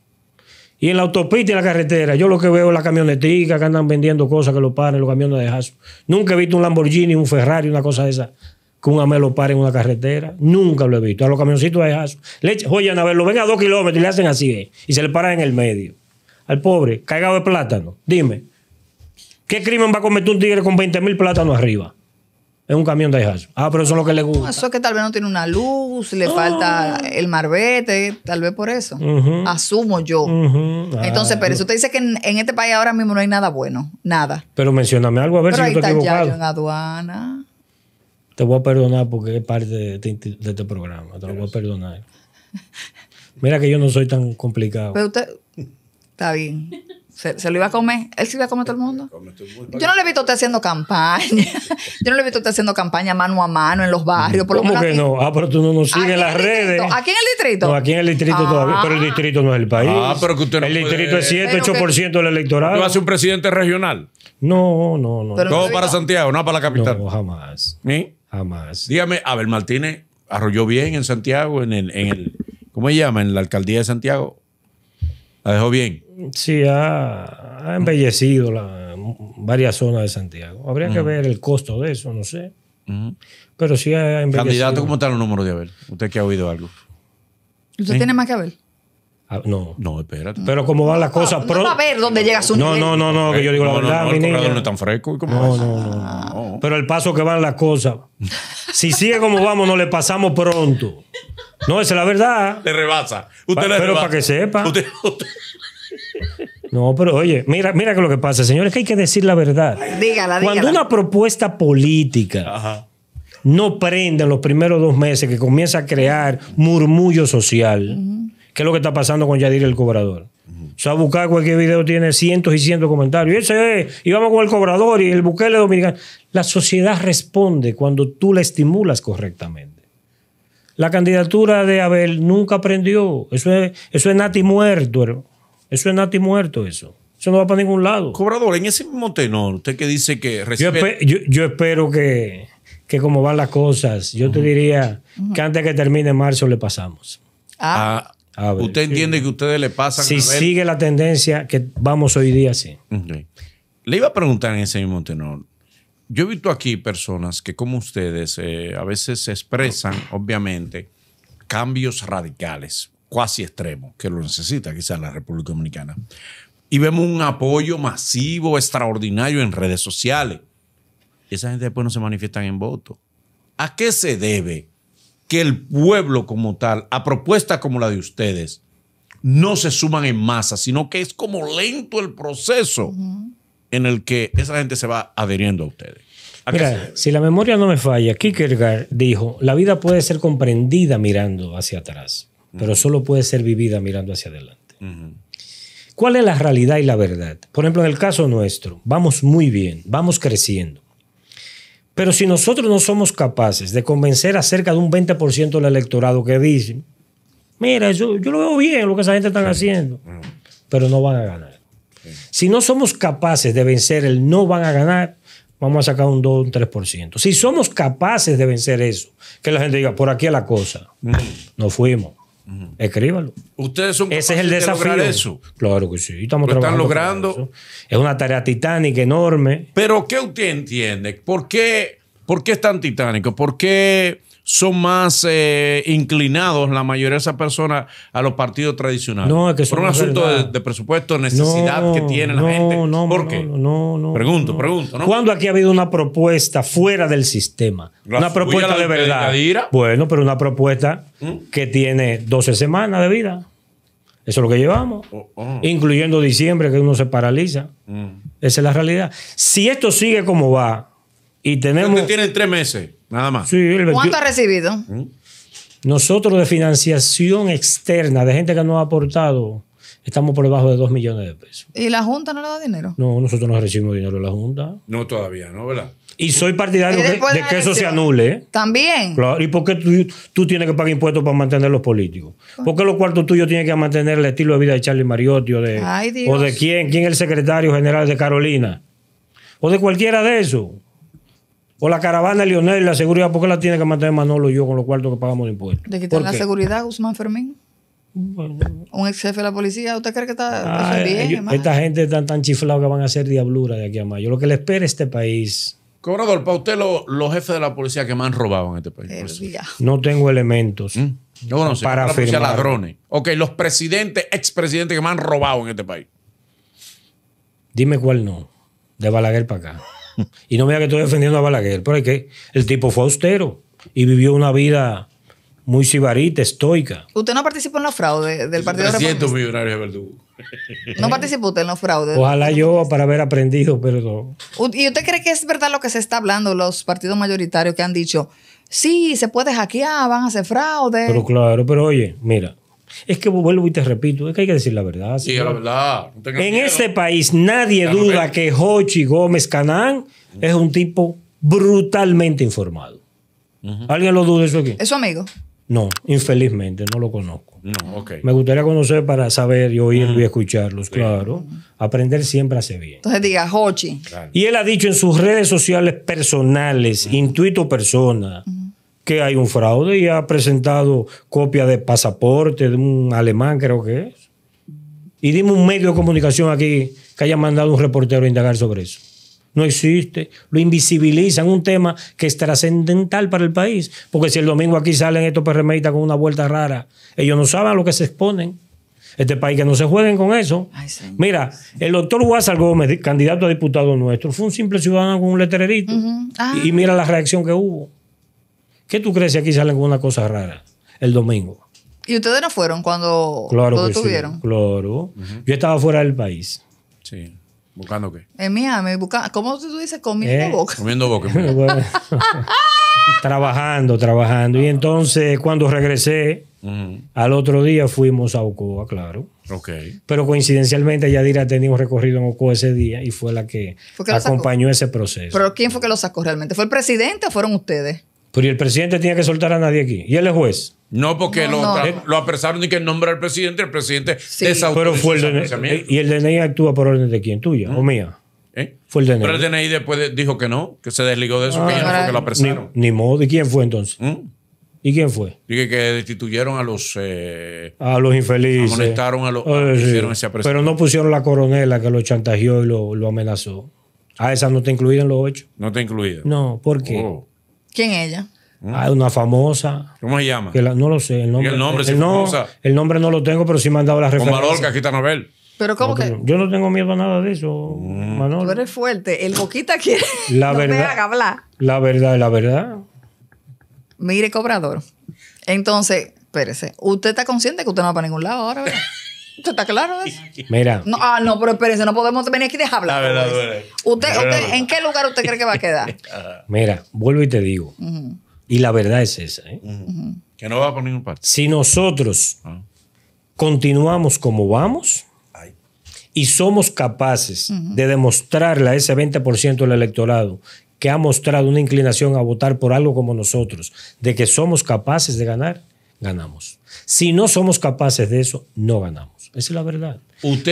Y en la autopista y la carretera, yo lo que veo es las camioneticas que andan vendiendo cosas que lo paren, los camiones de jaso. Nunca he visto un Lamborghini, un Ferrari, una cosa de esa, que un AME lo pare en una carretera. Nunca lo he visto. A los camioncitos de jaso. Le oigan a ver, lo ven a dos kilómetros y le hacen así, eh, y se le paran en el medio. Al pobre, caigado de plátano. Dime, ¿qué crimen va a cometer un tigre con 20 mil plátanos arriba? Es un camión de Daihatsu. Ah, pero eso es lo que le gusta. eso es que tal vez no tiene una luz, le falta ah. el marbete, tal vez por eso. Asumo yo. Entonces, ah, pero usted dice que en, este país ahora mismo no hay nada bueno, nada. Pero mencioname algo, a ver si ahí Pero ahí está yayo en aduana. Te voy a perdonar porque es parte de, este, programa. Te lo voy a perdonar. Mira que yo no soy tan complicado. Pero usted... Está bien. Se, lo iba a comer. Él se iba a comer todo el mundo. Yo no le he visto a usted haciendo campaña. Yo no le he visto a usted haciendo campaña mano a mano en los barrios. Por ¿Cómo que no? Ah, pero tú no nos sigues en las redes. ¿Aquí en el distrito? No, aquí en el distrito ah. todavía. Pero el distrito no es el país. Ah, pero que usted no El distrito es 7, 8% del electorado. ¿Tú vas a ser un presidente regional? No, no, no. Todo para Santiago, no para la capital. No, jamás. ¿Sí? Jamás. Dígame, Abel Martínez arrolló bien en Santiago, en el, en el. ¿Cómo se llama? En la alcaldía de Santiago. La dejó bien. Sí, ha, embellecido la, varias zonas de Santiago. Habría que ver el costo de eso, no sé. Pero sí ha embellecido. Candidato, ¿cómo están los número de Abel? Usted que ha oído algo. ¿Usted tiene más que Abel? Ah, no. No, espérate. Pero como van las cosas. No, no va a ver dónde llega su No, no, no, no, que yo digo no, la verdad. No, no es tan fresco. no, no, no, no. Pero el paso que van las cosas. si sigue como vamos, no le pasamos pronto. No, esa es la verdad. Le rebasa. pero para que sepa. No, pero oye, mira, mira que lo que pasa, señores, que hay que decir la verdad. Dígala, dígala. Cuando una propuesta política no prende en los primeros dos meses, que comienza a crear murmullo social, ¿qué es lo que está pasando con Yadir el Cobrador? O sea, buscar cualquier video tiene cientos y cientos de comentarios. Y ese y vamos con el cobrador y el buquele dominicano. La sociedad responde cuando tú la estimulas correctamente. La candidatura de Abel nunca aprendió. Eso es, eso es nati muerto, Eso es nati muerto, eso. Eso no va para ningún lado. Cobrador, en ese mismo tenor, usted que dice que recibe... yo, espero que, como van las cosas, yo te diría que antes que termine marzo le pasamos. Ah. ah a ¿Usted entiende que ustedes le pasan Si sigue la tendencia que vamos hoy día, sí. Le iba a preguntar en ese mismo tenor yo he visto aquí personas que como ustedes eh, a veces se expresan, obviamente, cambios radicales, cuasi extremos, que lo necesita quizás la República Dominicana. Y vemos un apoyo masivo, extraordinario en redes sociales. Esa gente después no se manifiesta en voto. ¿A qué se debe que el pueblo como tal, a propuesta como la de ustedes, no se suman en masa, sino que es como lento el proceso en el que esa gente se va adheriendo a ustedes? Mira, si la memoria no me falla, Kierkegaard dijo, la vida puede ser comprendida mirando hacia atrás, pero solo puede ser vivida mirando hacia adelante. ¿Cuál es la realidad y la verdad? Por ejemplo, en el caso nuestro, vamos muy bien, vamos creciendo. Pero si nosotros no somos capaces de convencer a cerca de un 20% del electorado que dice, mira, yo, lo veo bien lo que esa gente está haciendo, pero no van a ganar. Si no somos capaces de vencer el no van a ganar, vamos a sacar un 2, un 3%. Si somos capaces de vencer eso, que la gente diga, por aquí es la cosa, nos fuimos. Escríbalo. Ustedes son Ese es el desafío. eso. Claro que sí. Estamos Lo están logrando. Es una tarea titánica enorme. Pero ¿qué usted entiende? ¿Por qué, por qué es tan titánico? ¿Por qué son más eh, inclinados, la mayoría de esas personas, a los partidos tradicionales. No, es que Por un asunto de, presupuesto, necesidad que tiene la no, gente. No, ¿Por qué? No, pregunto, pregunto. ¿Cuándo aquí ha habido una propuesta fuera del sistema? una propuesta de, verdad. bueno, pero una propuesta ¿Mm? que tiene 12 semanas de vida. Eso es lo que llevamos, oh, oh. incluyendo diciembre, que uno se paraliza. Mm. Esa es la realidad. Si esto sigue como va y tenemos... tienen tres meses Nada más. ¿Cuánto ha recibido? Nosotros de financiación externa, de gente que nos ha aportado, estamos por debajo de 2 millones de pesos. ¿Y la Junta no le da dinero? No, nosotros no recibimos dinero de la Junta. No todavía, ¿no? ¿Verdad? Y soy partidario de, que eso se anule. También. Claro. ¿Y por qué tú, tienes que pagar impuestos para mantener los políticos? ¿Por qué los cuartos tuyos tienen que mantener el estilo de vida de Charlie Mariotti o de, o de quién? ¿Quién es el secretario general de Carolina? O de cualquiera de esos. O la caravana de Lionel, la seguridad, ¿por qué la tiene que mantener Manolo y yo con los cuartos que pagamos de impuestos? ¿De quitar la seguridad, Guzmán Fermín? un ex jefe de la policía, ¿usted cree que está bien? Ah, eh, esta gente está tan chiflada que van a ser diablura de aquí a mayo. Lo que le espera este país. Cobrador, para usted los jefes de la policía que más han robado en este país. Eh, pues, no tengo elementos. ¿Mm? No, sé. para afirmar. ladrones. Ok, los presidentes, expresidentes que más han robado en este país. Dime cuál no. De Balaguer para acá. Y no me diga que estoy defendiendo a Balaguer, pero que el tipo fue austero y vivió una vida muy sibarita, estoica. ¿Usted no participó en los fraudes del Partido Republicano? millonarios de Verdugo. ¿No participó usted en los fraudes? Ojalá yo para haber aprendido, pero ¿Y usted cree que es verdad lo que se está hablando los partidos mayoritarios que han dicho, sí, se puede hackear, van a hacer fraude? Pero claro, pero oye, mira, es que vuelvo y te repito, es que hay que decir la verdad. Sí, la verdad. en este país nadie duda que Hochi Gómez Canán es un tipo brutalmente informado. ¿Alguien lo duda eso aquí? ¿Es su amigo? No, infelizmente, no lo conozco. No, ok. Me gustaría conocer para saber y oírlo y mm. escucharlos, claro. Aprender siempre hace bien. Entonces diga, Hochi. Y él ha dicho en sus redes sociales personales, intuito persona, que hay un fraude y ha presentado copia de pasaporte de un alemán, creo que es. Y dimos un medio de comunicación aquí que haya mandado un reportero a indagar sobre eso. No existe. Lo invisibilizan, un tema que es trascendental para el país. Porque si el domingo aquí salen estos perremeitas con una vuelta rara, ellos no saben a lo que se exponen. Este país, que no se jueguen con eso. Mira, el doctor Guasal Gómez, candidato a diputado nuestro, fue un simple ciudadano con un letrerito. Ah. Y mira la reacción que hubo. ¿Qué tú crees si aquí sale alguna cosa rara el domingo? ¿Y ustedes no fueron cuando, claro tuvieron? claro. Yo estaba fuera del país. Sí. ¿Buscando qué? En Miami, buscando. ¿Cómo tú dices? Comiendo eh, boca. Comiendo boca. trabajando, trabajando. Y entonces, cuando regresé, al otro día fuimos a Ocoa, claro. Ok. Pero coincidencialmente, Yadira tenía un recorrido en Ocoa ese día y fue la que acompañó ese proceso. ¿Pero quién fue que lo sacó realmente? ¿Fue el presidente o fueron ustedes? Pero ¿y el presidente tenía que soltar a nadie aquí. ¿Y él es juez? No, porque lo, apresaron y que en nombre presidente, el presidente sí. Pero fue el DNI. E, ¿Y el DNI e actúa por orden de quién? ¿Tuya o ¿Eh? mía? ¿Eh? Fue el DNI. E. Pero el DNI después dijo que no, que se desligó de eso, que ah, ya no fue que lo apresaron. Ni, modo. ¿Y quién fue entonces? ¿Mm? ¿Y quién fue? Dije que destituyeron a los... Eh, a los infelices. Amonestaron a los... Pero no pusieron la coronela que lo chantajeó y lo, amenazó. ¿A esa no te incluida en los ocho? No te incluida. No, ¿por qué? Oh. ¿Quién es ella? Ah, una famosa. ¿Cómo se llama? Que no lo sé. El nombre, el nombre, el, no, nombre no lo tengo, pero sí me han dado las referencias. Con aquí Quita Nobel. Pero ¿cómo que? Yo no tengo miedo a nada de eso, mm. Manuel. Tú eres fuerte. El Boquita quiere la verdad, haga hablar. La verdad, la verdad. Mire, cobrador. Entonces, espérese. Usted está consciente que usted no va para ningún lado ahora, ¿Usted está claro eso? Mira. ah, no, pero espérense, no podemos venir aquí y dejarla. Verdad, Usted, ¿En qué lugar usted cree que va a quedar? Ah. Mira, vuelvo y te digo. Y la verdad es esa. ¿eh? Que no va por ningún parte. Si nosotros ah. continuamos como vamos y somos capaces de demostrarle a ese 20% del electorado que ha mostrado una inclinación a votar por algo como nosotros, de que somos capaces de ganar, ganamos. Si no somos capaces de eso, no ganamos. Esa es la verdad.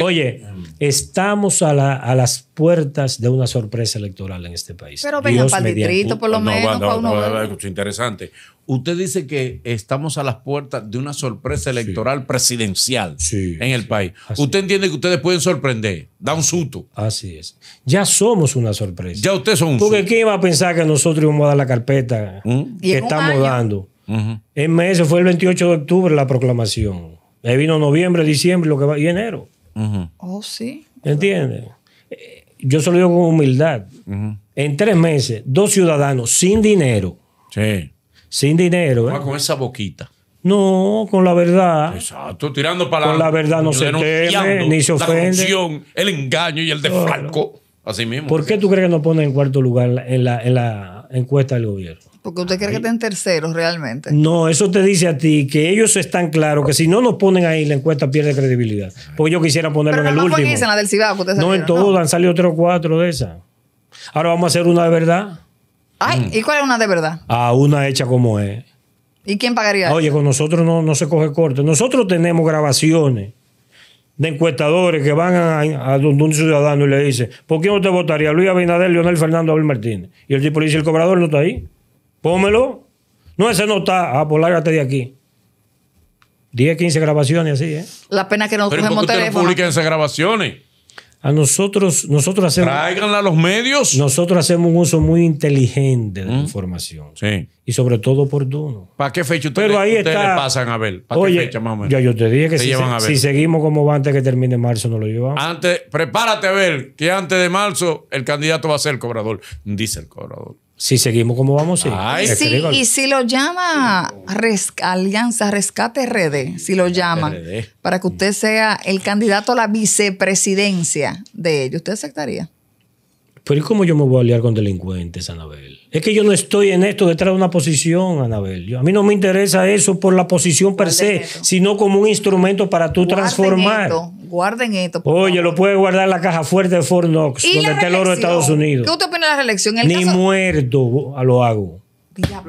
Oye, estamos a, las puertas de una sorpresa electoral en este país. Pero venga para el distrito, por lo menos. No, no, no, interesante. Usted dice que estamos a las puertas de una sorpresa electoral presidencial en el país. usted entiende que ustedes pueden sorprender, da un susto. Así es. Ya somos una sorpresa. Ya ustedes son un Porque ¿quién iba a pensar que nosotros íbamos a dar la carpeta ¿Mm? que estamos dando? En mes, fue el 28 de octubre la proclamación. Ahí vino noviembre, diciembre lo que va, y enero. Oh, sí. ¿Entiendes? Eh, yo se lo digo con humildad. En tres meses, dos ciudadanos sin dinero. Sí. Sin dinero. ¿eh? Ah, con esa boquita. No, con la verdad. Exacto, tirando para Con la verdad no se teme, ni se ofende. La el engaño y el desfalco. Así ¿Por qué tú crees que no pone en cuarto lugar en la encuesta del gobierno? Porque usted cree que estén terceros realmente. No, eso te dice a ti que ellos están claros que si no nos ponen ahí la encuesta pierde credibilidad. Porque yo quisiera ponerlo en el último. en la del Cibao, no, en todas, han salido tres o cuatro de esas. Ahora vamos a hacer una de verdad. Ay, mm. ¿y cuál es una de verdad? Ah, una hecha como es. ¿Y quién pagaría? Oye, con nosotros no, no se coge corte. Nosotros tenemos grabaciones de encuestadores que van a, donde un ciudadano y le dice, ¿por qué no te votaría Luis Abinader, Leonel Fernando Abel Martínez? Y el tipo le dice, el cobrador no está ahí. Pómelo. No, ese no está. Ah, pues lárgate de aquí. 10, 15 grabaciones así, ¿eh? La pena que no Pero cogemos publiquen esas grabaciones? A nosotros, nosotros hacemos. Tráiganla a los medios. Nosotros hacemos un uso muy inteligente de la información. Sí. Y sobre todo oportuno. ¿Para qué fecha ustedes, le pasan a ver? ¿Para Oye, qué fecha más Ya yo te dije que si, seguimos como va antes que termine marzo, no lo llevamos. Antes, prepárate a ver que antes de marzo el candidato va a ser el cobrador. Dice el cobrador. Si seguimos como vamos, sí. Este y si lo llama Alianza Rescate RD, si lo llama para que usted sea el candidato a la vicepresidencia de ellos, ¿usted aceptaría? Pero ¿y cómo yo me voy a liar con delincuentes, Anabel? Es que yo no estoy en esto detrás de una posición, Anabel. a mí no me interesa eso por la posición per se, sino como un instrumento para tú transformar. guarden esto. Oye, lo puede guardar en la caja fuerte de Fort Knox, donde está el oro de Estados Unidos. ¿Qué usted opina de la reelección? Ni muerto lo hago.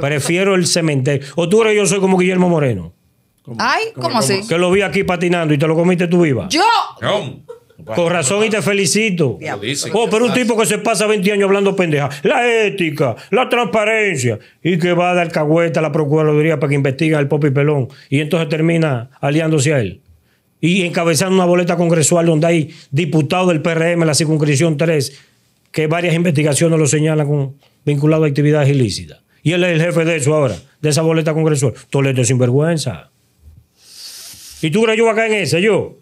Prefiero el cementerio. O tú eres yo soy como Guillermo Moreno. Ay, ¿cómo, así? Que lo vi aquí patinando y te lo comiste tú viva. Yo. Con razón y te felicito. Pero oh, pero un tipo que se pasa 20 años hablando pendeja. La ética, la transparencia. Y que va a dar cagüeta a la Procuraduría para que investigue al Popi Pelón. Y entonces termina aliándose a él. Y encabezando una boleta congresual donde hay diputados del PRM, la circunscripción 3, que varias investigaciones lo señalan vinculado a actividades ilícitas. Y él es el jefe de eso ahora, de esa boleta congresual. Toledo sinvergüenza. ¿Y tú crees yo acá en ese, Yo.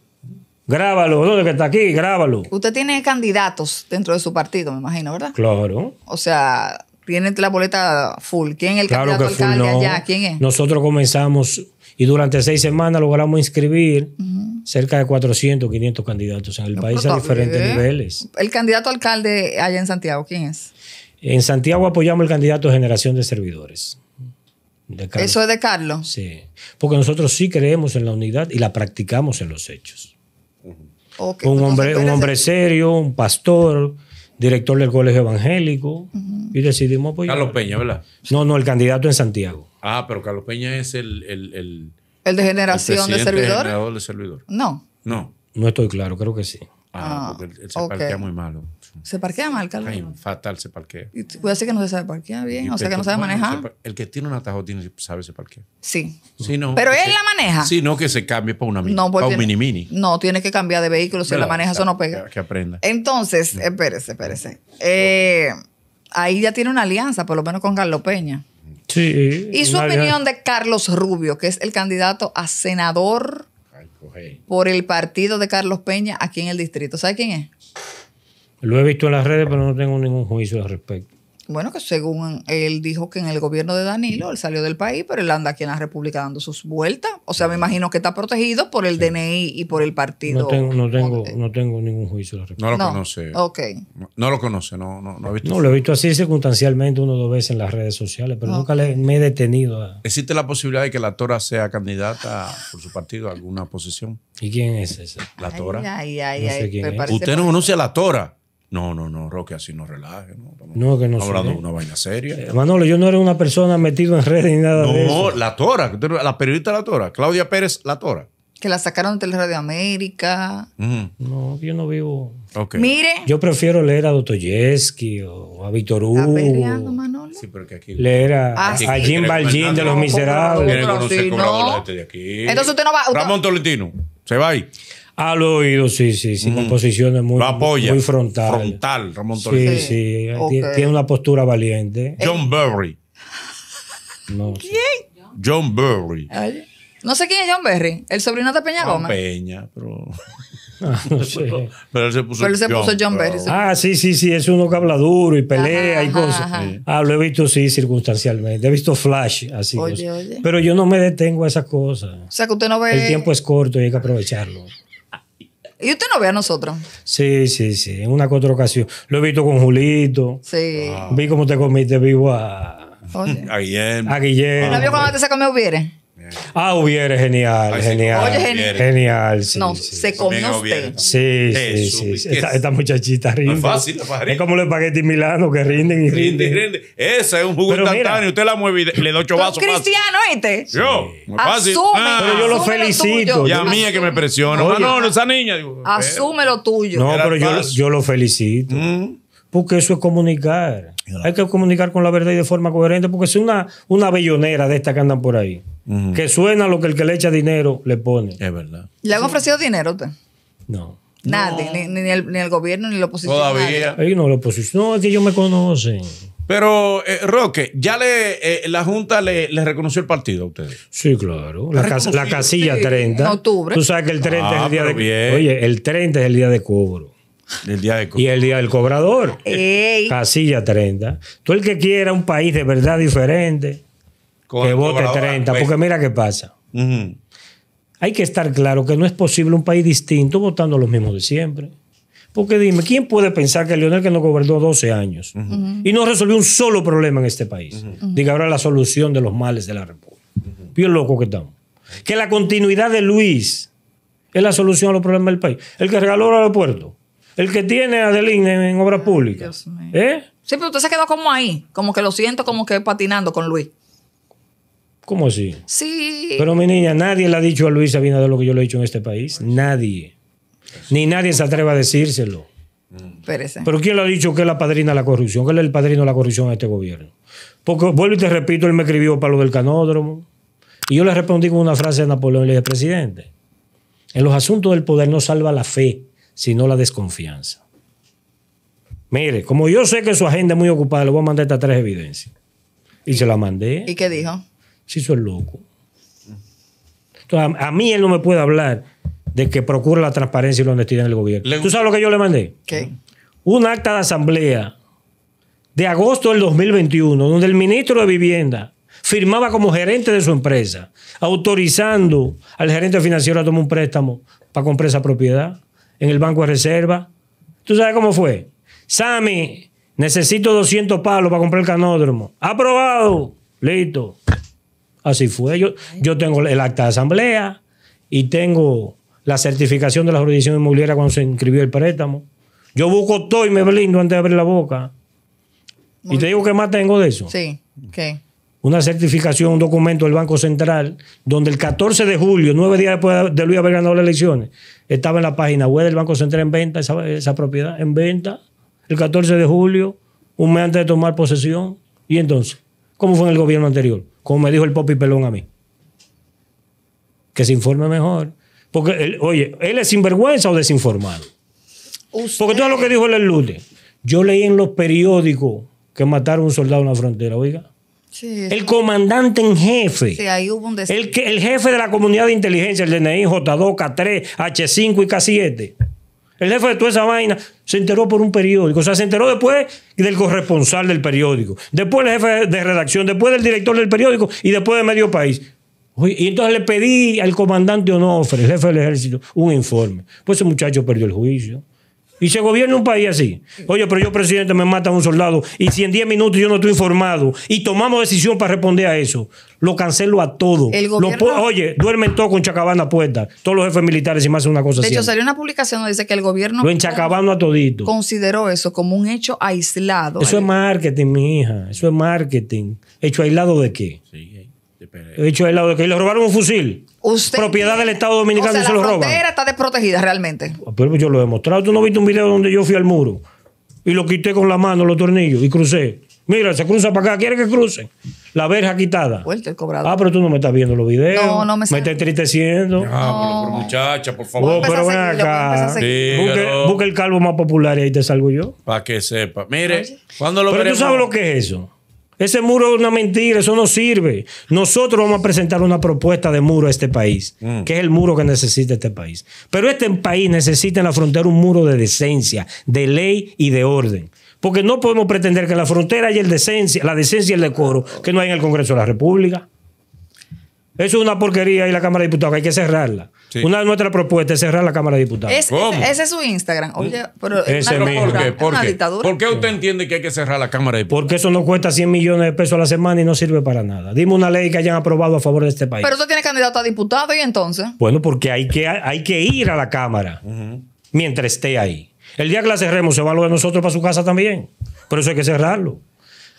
Grábalo, ¿dónde que está aquí? Grábalo. Usted tiene candidatos dentro de su partido, me imagino, ¿verdad? Claro. O sea, tiene la boleta full. ¿Quién es el candidato alcalde allá? ¿Quién es? Nosotros comenzamos y durante seis semanas logramos inscribir cerca de 400, 500 candidatos en el país a diferentes niveles. ¿El candidato alcalde allá en Santiago quién es? En Santiago apoyamos el candidato de generación de servidores. Eso es de Carlos. Sí, porque nosotros sí creemos en la unidad y la practicamos en los hechos un, hombre, un hombre serio, un pastor, director del colegio evangélico. Y decidimos apoyar. Carlos Peña, ¿verdad? No, no, el candidato en Santiago. Ah, pero Carlos Peña es el... El, el, de generación de servidor. de servidor. No. No. No estoy claro, creo que sí. Ah, ah, porque él, se parquea muy malo. ¿Se parquea mal, Carlos? Ay, fatal se parquea. Y puede ser que no se sabe parquear bien, o sea, que no sabe manejar. el que tiene un atajo tiene, sabe se parquear. Sí. sí no, Pero él la maneja. Sí, no que se cambie para, una, no, pues para un mini-mini. No, tiene que cambiar de vehículo. Si la maneja, eso no pega. Que aprenda. Entonces, espérese, espérese. Eh, ahí ya tiene una alianza, por lo menos con Carlos Peña. Sí. ¿Y su opinión de Carlos Rubio, que es el candidato a senador por el partido de Carlos Peña aquí en el distrito. ¿Sabe quién es? Lo he visto en las redes, pero no tengo ningún juicio al respecto. Bueno, que según él dijo que en el gobierno de Danilo, él salió del país, pero él anda aquí en la República dando sus vueltas. O sea, me imagino que está protegido por el DNI y por el partido. No tengo, no tengo, ningún juicio. la No lo conoce. Okay. No, lo conoce, no, no, no visto. No, lo he visto así circunstancialmente uno o dos veces en las redes sociales, pero nunca me he detenido. ¿Existe la posibilidad de que la Tora sea candidata por su partido a alguna posición? ¿Y quién es esa? La Tora. Ay, ay, ay, Usted no conoce a la Tora. No, no, no, Roque, así no relaje. No, que no que no hablando de una vaina seria. Eh, Manolo, yo no era una persona metida en redes ni nada de eso. No, la Tora, la periodista La Tora, Claudia Pérez La Tora. Que la sacaron de Radio América. No, yo no vivo. Okay. Mire. Yo prefiero leer a Dostoyevsky o a Víctor Hugo. Peleando, Manolo? Sí, pero que aquí. Leer a, ah, Jim Baljín de Los Miserables. Este Entonces usted no va. Ramón Tolentino, se va ahí. Al oído, sí, sí, sí, con posiciones muy, apoya, muy frontal. Frontal, Ramón Torres. Sí, sí, tiene una postura valiente. John eh. Burry. ¿Quién? John Burry. no sé quién es John Berry. el sobrino de Peña Gómez. Peña, pero... Ah, no sé. Pero él se puso, él se John, puso John Berry. Ah, sí, sí, sí, es uno que habla duro y pelea y cosas. Ah, lo he visto, sí, circunstancialmente. He visto flash, así. Pero yo no me detengo a esas cosas. O sea, que usted no ve. El tiempo es corto y hay que aprovecharlo. Y usted no ve a nosotros. Sí, sí, sí. En una que otra ocasión. Lo he visto con Julito. Sí. Vi cómo te comiste vivo a, Oye. a Guillermo. A Guillermo. ¿No vio cuando te se comió Viere? Ah, hubiera, genial, genial. Oye, genial. Genial, sí, No, se conoce. Sí, sí, sí. Esta, muchachita rinde. es como los paquetes milano que rinden y rinden. Esa es un jugo instantáneo. Usted la mueve y le da ocho vasos. cristiano, este. Yo, muy fácil. Asume, ah. pero yo lo felicito. Ya y que me presiona. no, no, esa niña. asume lo tuyo. No, pero yo, yo lo felicito. Mm. Porque eso es comunicar. Hay que comunicar con la verdad y de forma coherente, porque es una, una bellonera de estas que andan por ahí que suena lo que el que le echa dinero le pone. Es verdad. ¿Le han ofrecido dinero a usted? No. Nadie, Ni, el, ni, el, gobierno ni la oposición. Todavía. no, la oposición. No, es que ellos me conocen. Pero, eh, Roque, ya le, eh, la Junta le, reconoció el partido a ustedes. Sí, claro. La, casilla 30. En octubre. Tú sabes que el 30 es el ah, día de cobro Oye, el 30 es el día de cobro. El día de cobro. Y el día del cobrador. Casilla 30. Tú el que quiera un país de verdad diferente que vote 30, pues. porque mira qué pasa. Hay que estar claro que no es posible un país distinto votando los mismos de siempre. Porque dime, ¿quién puede pensar que Leonel que no gobernó 12 años y no resolvió un solo problema en este país? Diga ahora la solución de los males de la República. loco que estamos. Que la continuidad de Luis es la solución a los problemas del país. El que regaló el aeropuerto. El que tiene a Adelín en, obra obras públicas. ¿Eh? Sí, pero usted se quedó como ahí, como que lo siento, como que patinando con Luis. ¿Cómo así? Sí. Pero mi niña, nadie le ha dicho a Luis de lo que yo le he dicho en este país. Nadie. Ni nadie se atreva a decírselo. Pero ¿quién le ha dicho que es la padrina de la corrupción? Que es el padrino de la corrupción a este gobierno. Porque, vuelvo y te repito, él me escribió para lo del canódromo. Y yo le respondí con una frase de Napoleón, le dije, presidente, en los asuntos del poder no salva la fe, sino la desconfianza. Mire, como yo sé que su agenda es muy ocupada, le voy a mandar estas tres evidencias. Y, ¿Y se la mandé. ¿Y qué dijo? si eso es loco. a, mí él no me puede hablar de que procura la transparencia y la honestidad en el gobierno. ¿Tú sabes lo que yo le mandé? ¿Qué? Un acta de asamblea de agosto del 2021, donde el ministro de Vivienda firmaba como gerente de su empresa, autorizando al gerente financiero a tomar un préstamo para comprar esa propiedad en el Banco de Reserva. ¿Tú sabes cómo fue? Sammy, necesito 200 palos para comprar el canódromo. Aprobado. Listo. Así fue. Yo, yo tengo el acta de asamblea y tengo la certificación de la jurisdicción inmobiliaria cuando se inscribió el préstamo. Yo busco todo y me blindo antes de abrir la boca. y te digo que más tengo de eso. Sí, ¿qué? Una certificación, un documento del Banco Central, donde el 14 de julio, nueve días después de Luis haber ganado las elecciones, estaba en la página web del Banco Central en venta, esa, esa propiedad, en venta, el 14 de julio, un mes antes de tomar posesión. Y entonces, ¿cómo fue en el gobierno anterior? como me dijo el Popi Pelón a mí. Que se informe mejor. Porque, oye, él es sinvergüenza o desinformado. Porque todo lo que dijo el lunes. Yo leí en los periódicos que mataron a un soldado en la frontera, oiga. el comandante en jefe. el, el jefe de la comunidad de inteligencia, el DNI J2, K3, H5 y K7 el jefe de toda esa vaina, se enteró por un periódico. O sea, se enteró después del corresponsal del periódico, después el jefe de redacción, después del director del periódico y después de medio país. Y entonces le pedí al comandante Onofre, el jefe del ejército, un informe. Pues ese muchacho perdió el juicio. Y se gobierna un país así. Oye, pero yo, presidente, me mata a un soldado y si en 10 minutos yo no estoy informado y tomamos decisión para responder a eso, lo cancelo a todo. El gobierno... oye, duermen todos con Chacabana puesta. Todos los jefes militares y más una cosa así. De hecho, salió una publicación donde dice que el gobierno... Lo enchacabano a todito. Consideró eso como un hecho aislado. Eso es marketing, mi hija. Eso es marketing. ¿Hecho aislado de qué? Sí. He dicho, que le robaron un fusil. propiedad del Estado Dominicano y se lo roban. La frontera está desprotegida realmente. Ah, pero yo lo he demostrado, Tú no viste un video donde yo fui al muro y lo quité con la mano, los tornillos, y crucé. Mira, se cruza para acá, quiere que cruce La verja quitada. Ah, pero tú no me estás viendo los videos. No, no me estás. Me entristeciendo. Ah, pero, muchacha, por favor. No, pero ven acá. Busca, el calvo más popular y ahí te salgo yo. Para que sepa. Mire, cuando lo Pero tú sabes lo que es eso. Ese muro es una mentira, eso no sirve. Nosotros vamos a presentar una propuesta de muro a este país, mm. que es el muro que necesita este país. Pero este país necesita en la frontera un muro de decencia, de ley y de orden. Porque no podemos pretender que la frontera haya el decencia, la decencia y el decoro que no hay en el Congreso de la República. Eso es una porquería y la Cámara de Diputados, hay que cerrarla. Una de nuestras propuestas es cerrar la Cámara de Diputados. ese, es su Instagram. Oye, una, mismo. ¿Por qué? usted entiende que hay que cerrar la Cámara de Diputados? Porque eso nos cuesta 100 millones de pesos a la semana y no sirve para nada. Dime una ley que hayan aprobado a favor de este país. Pero usted tiene candidato a diputado y entonces. Bueno, porque hay que, hay que ir a la Cámara mientras esté ahí. El día que la cerremos se va lo de nosotros para su casa también. Por eso hay que cerrarlo.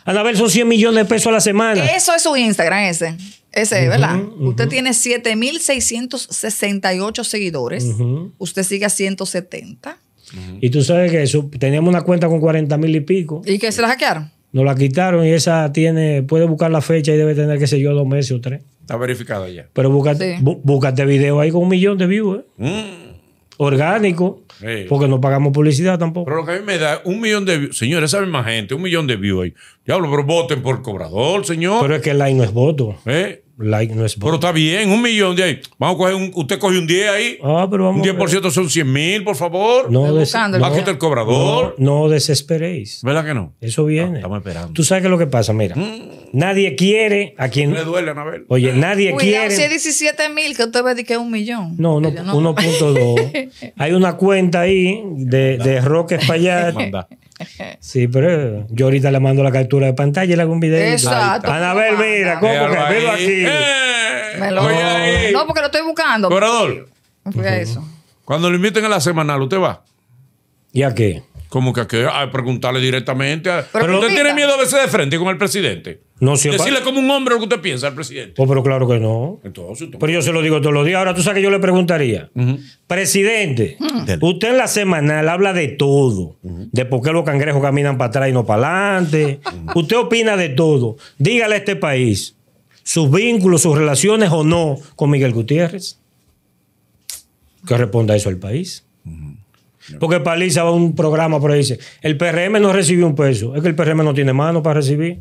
Anabel son 100 millones de pesos a la semana. Eso es su Instagram ese. Ese, es, ¿verdad? Usted tiene 7668 seguidores. Usted sigue a 170. Y tú sabes que eso, teníamos una cuenta con 40 mil y pico. ¿Y qué? se la hackearon? Nos la quitaron y esa tiene, puede buscar la fecha y debe tener, qué sé yo, dos meses o tres. Está verificado ya. Pero búscate, video ahí con un millón de views. ¿eh? Mm orgánico, porque no pagamos publicidad tampoco. Pero lo que a mí me da, un millón de señores, saben más gente, un millón de views ahí. Diablo, pero voten por cobrador, señor. Pero es que el like no es voto. ¿Eh? like no es Pero está bien, un millón de ahí. Vamos a coger un, usted coge un 10 ahí. Ah, un 10% son 100 mil, por favor. No, no el cobrador. No, desesperéis. ¿Verdad que no? Eso viene. estamos esperando. Tú sabes lo que pasa, mira. Mm. Nadie quiere a quien. No le duele, Anabel. Oye, nadie quiere. Si 17 mil, que usted que un millón. No, no, 1.2. Hay una cuenta ahí de, de Roque manda Sí, pero yo ahorita le mando la captura de pantalla y le hago un video. Exacto. ver mira, ¿cómo que velo aquí? Eh, Me lo... ahí. No, porque lo estoy buscando. eso. Cuando lo inviten a la semanal, ¿usted va? ¿Y a qué? Como que, que a preguntarle directamente. pero, usted tiene miedo a verse de frente con el presidente. No, si Decirle como un hombre lo que usted piensa al presidente. Oh, pero claro que no. pero yo se lo digo todos los días. Ahora tú sabes que yo le preguntaría. Presidente, mm. usted en la semanal habla de todo. De por qué los cangrejos caminan para atrás y no para adelante. Usted opina de todo. Dígale a este país sus vínculos, sus relaciones o no con Miguel Gutiérrez. Que responda eso al país. Porque Paliza va a un programa por ahí dice, el PRM no recibió un peso, es que el PRM no tiene mano para recibir.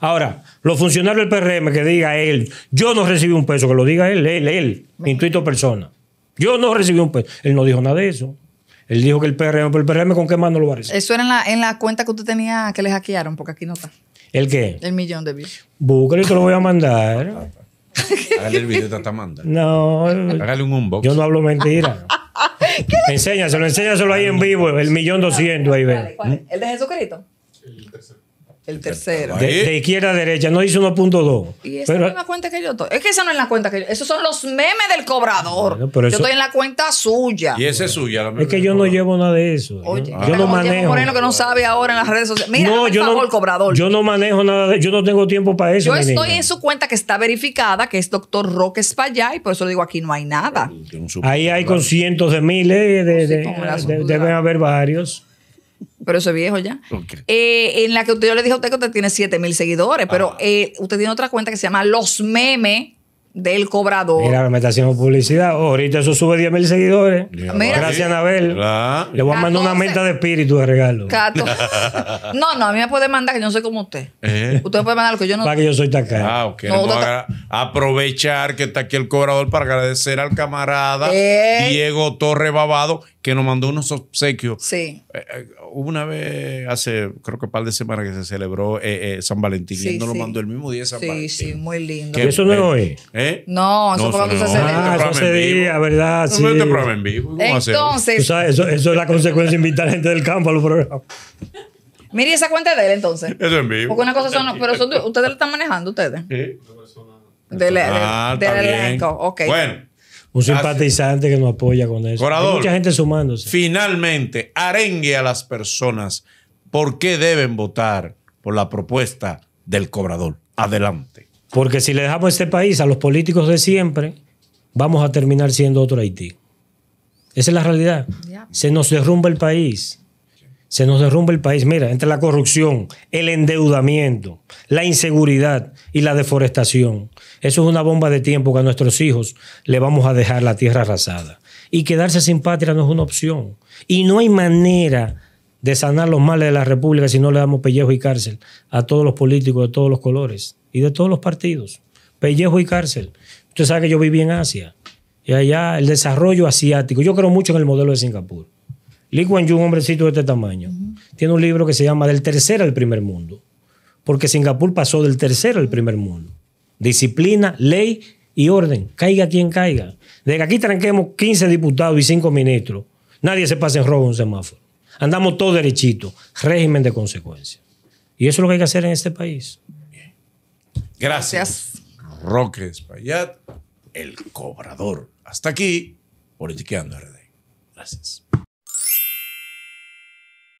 Ahora, los funcionarios del PRM que diga él, yo no recibí un peso, que lo diga él, él, él, intuito persona. Yo no recibí un peso. Él no dijo nada de eso. Él dijo que el PRM, pero el PRM con qué mano lo va a recibir. Eso era en la, cuenta que usted tenía que le hackearon, porque aquí no está. ¿El qué? El millón de views. Búscalo y te lo voy a mandar. Hágale el video de manda. No. Hágale un unboxing. Yo no hablo mentira. Enséñaselo, enséñaselo ahí en vivo, el millón doscientos ahí, ve. ¿El de Jesucristo? El tercer el tercero. De, izquierda a derecha, no dice 1.2. Y esa pero, no es la cuenta que yo estoy. Es que esa no es la cuenta que yo. Esos son los memes del cobrador. yo estoy en la cuenta suya. Y esa es suya. es que yo no llevo nada de eso. Oye, yo no manejo. Moreno que no sabe ahora en las redes sociales. Mira, no, yo no, cobrador. Yo no manejo nada de Yo no tengo tiempo para eso. Yo estoy en su cuenta que está verificada, que es doctor Roque Espallá, y por eso le digo aquí no hay nada. Ahí hay con cientos de miles, de, deben haber varios pero eso es viejo ya. Eh, en la que yo le dije a usted que usted tiene 7 mil seguidores, pero ah. eh, usted tiene otra cuenta que se llama Los Memes del cobrador. Mira, me está haciendo publicidad. ahorita eso sube 10 mil seguidores. Gracias, Anabel. Le voy a mandar una meta de espíritu de regalo. no, no, a mí me puede mandar que yo no soy como usted. Eh. Usted me puede mandar lo que yo no. Para que yo soy tacado. Ah, ok. Aprovechar que está aquí el cobrador para agradecer al camarada Diego Torre Babado que nos mandó unos obsequios. Sí. Eh, eh, hubo una vez hace, creo que un par de semanas que se celebró eh, San Valentín. y él nos lo mandó el mismo día esa San Sí, sí, muy lindo. ¿Eso no es hoy? No, eso fue lo que se celebró. Ah, eso día, ¿verdad? Sí. No programa en vivo. Entonces. eso, es la consecuencia de invitar gente del campo a los programas. Mire esa cuenta de él entonces. Eso en vivo. Porque una cosa son, pero son, ustedes lo están manejando ustedes. Sí. De ah, de del Okay. Bueno. Un simpatizante que nos apoya con eso. mucha gente sumándose. Finalmente, arengue a las personas por qué deben votar por la propuesta del cobrador. Adelante. Porque si le dejamos este país a los políticos de siempre, vamos a terminar siendo otro Haití. Esa es la realidad. Se nos derrumba el país se nos derrumba el país. Mira, entre la corrupción, el endeudamiento, la inseguridad y la deforestación. Eso es una bomba de tiempo que a nuestros hijos le vamos a dejar la tierra arrasada. Y quedarse sin patria no es una opción. Y no hay manera de sanar los males de la República si no le damos pellejo y cárcel a todos los políticos de todos los colores y de todos los partidos. Pellejo y cárcel. Usted sabe que yo viví en Asia. Y allá el desarrollo asiático. Yo creo mucho en el modelo de Singapur Lee Kuan Yew, un hombrecito de este tamaño, tiene un libro que se llama Del tercer al primer mundo, porque Singapur pasó del tercer al primer mundo. Disciplina, ley y orden. Caiga quien caiga. Desde que aquí tranquemos 15 diputados y 5 ministros, nadie se pasa en robo un semáforo. Andamos todos derechito. Régimen de consecuencias. Y eso es lo que hay que hacer en este país. Gracias. Roque Espaillat, el cobrador. Hasta aquí, Politiqueando RD. Gracias.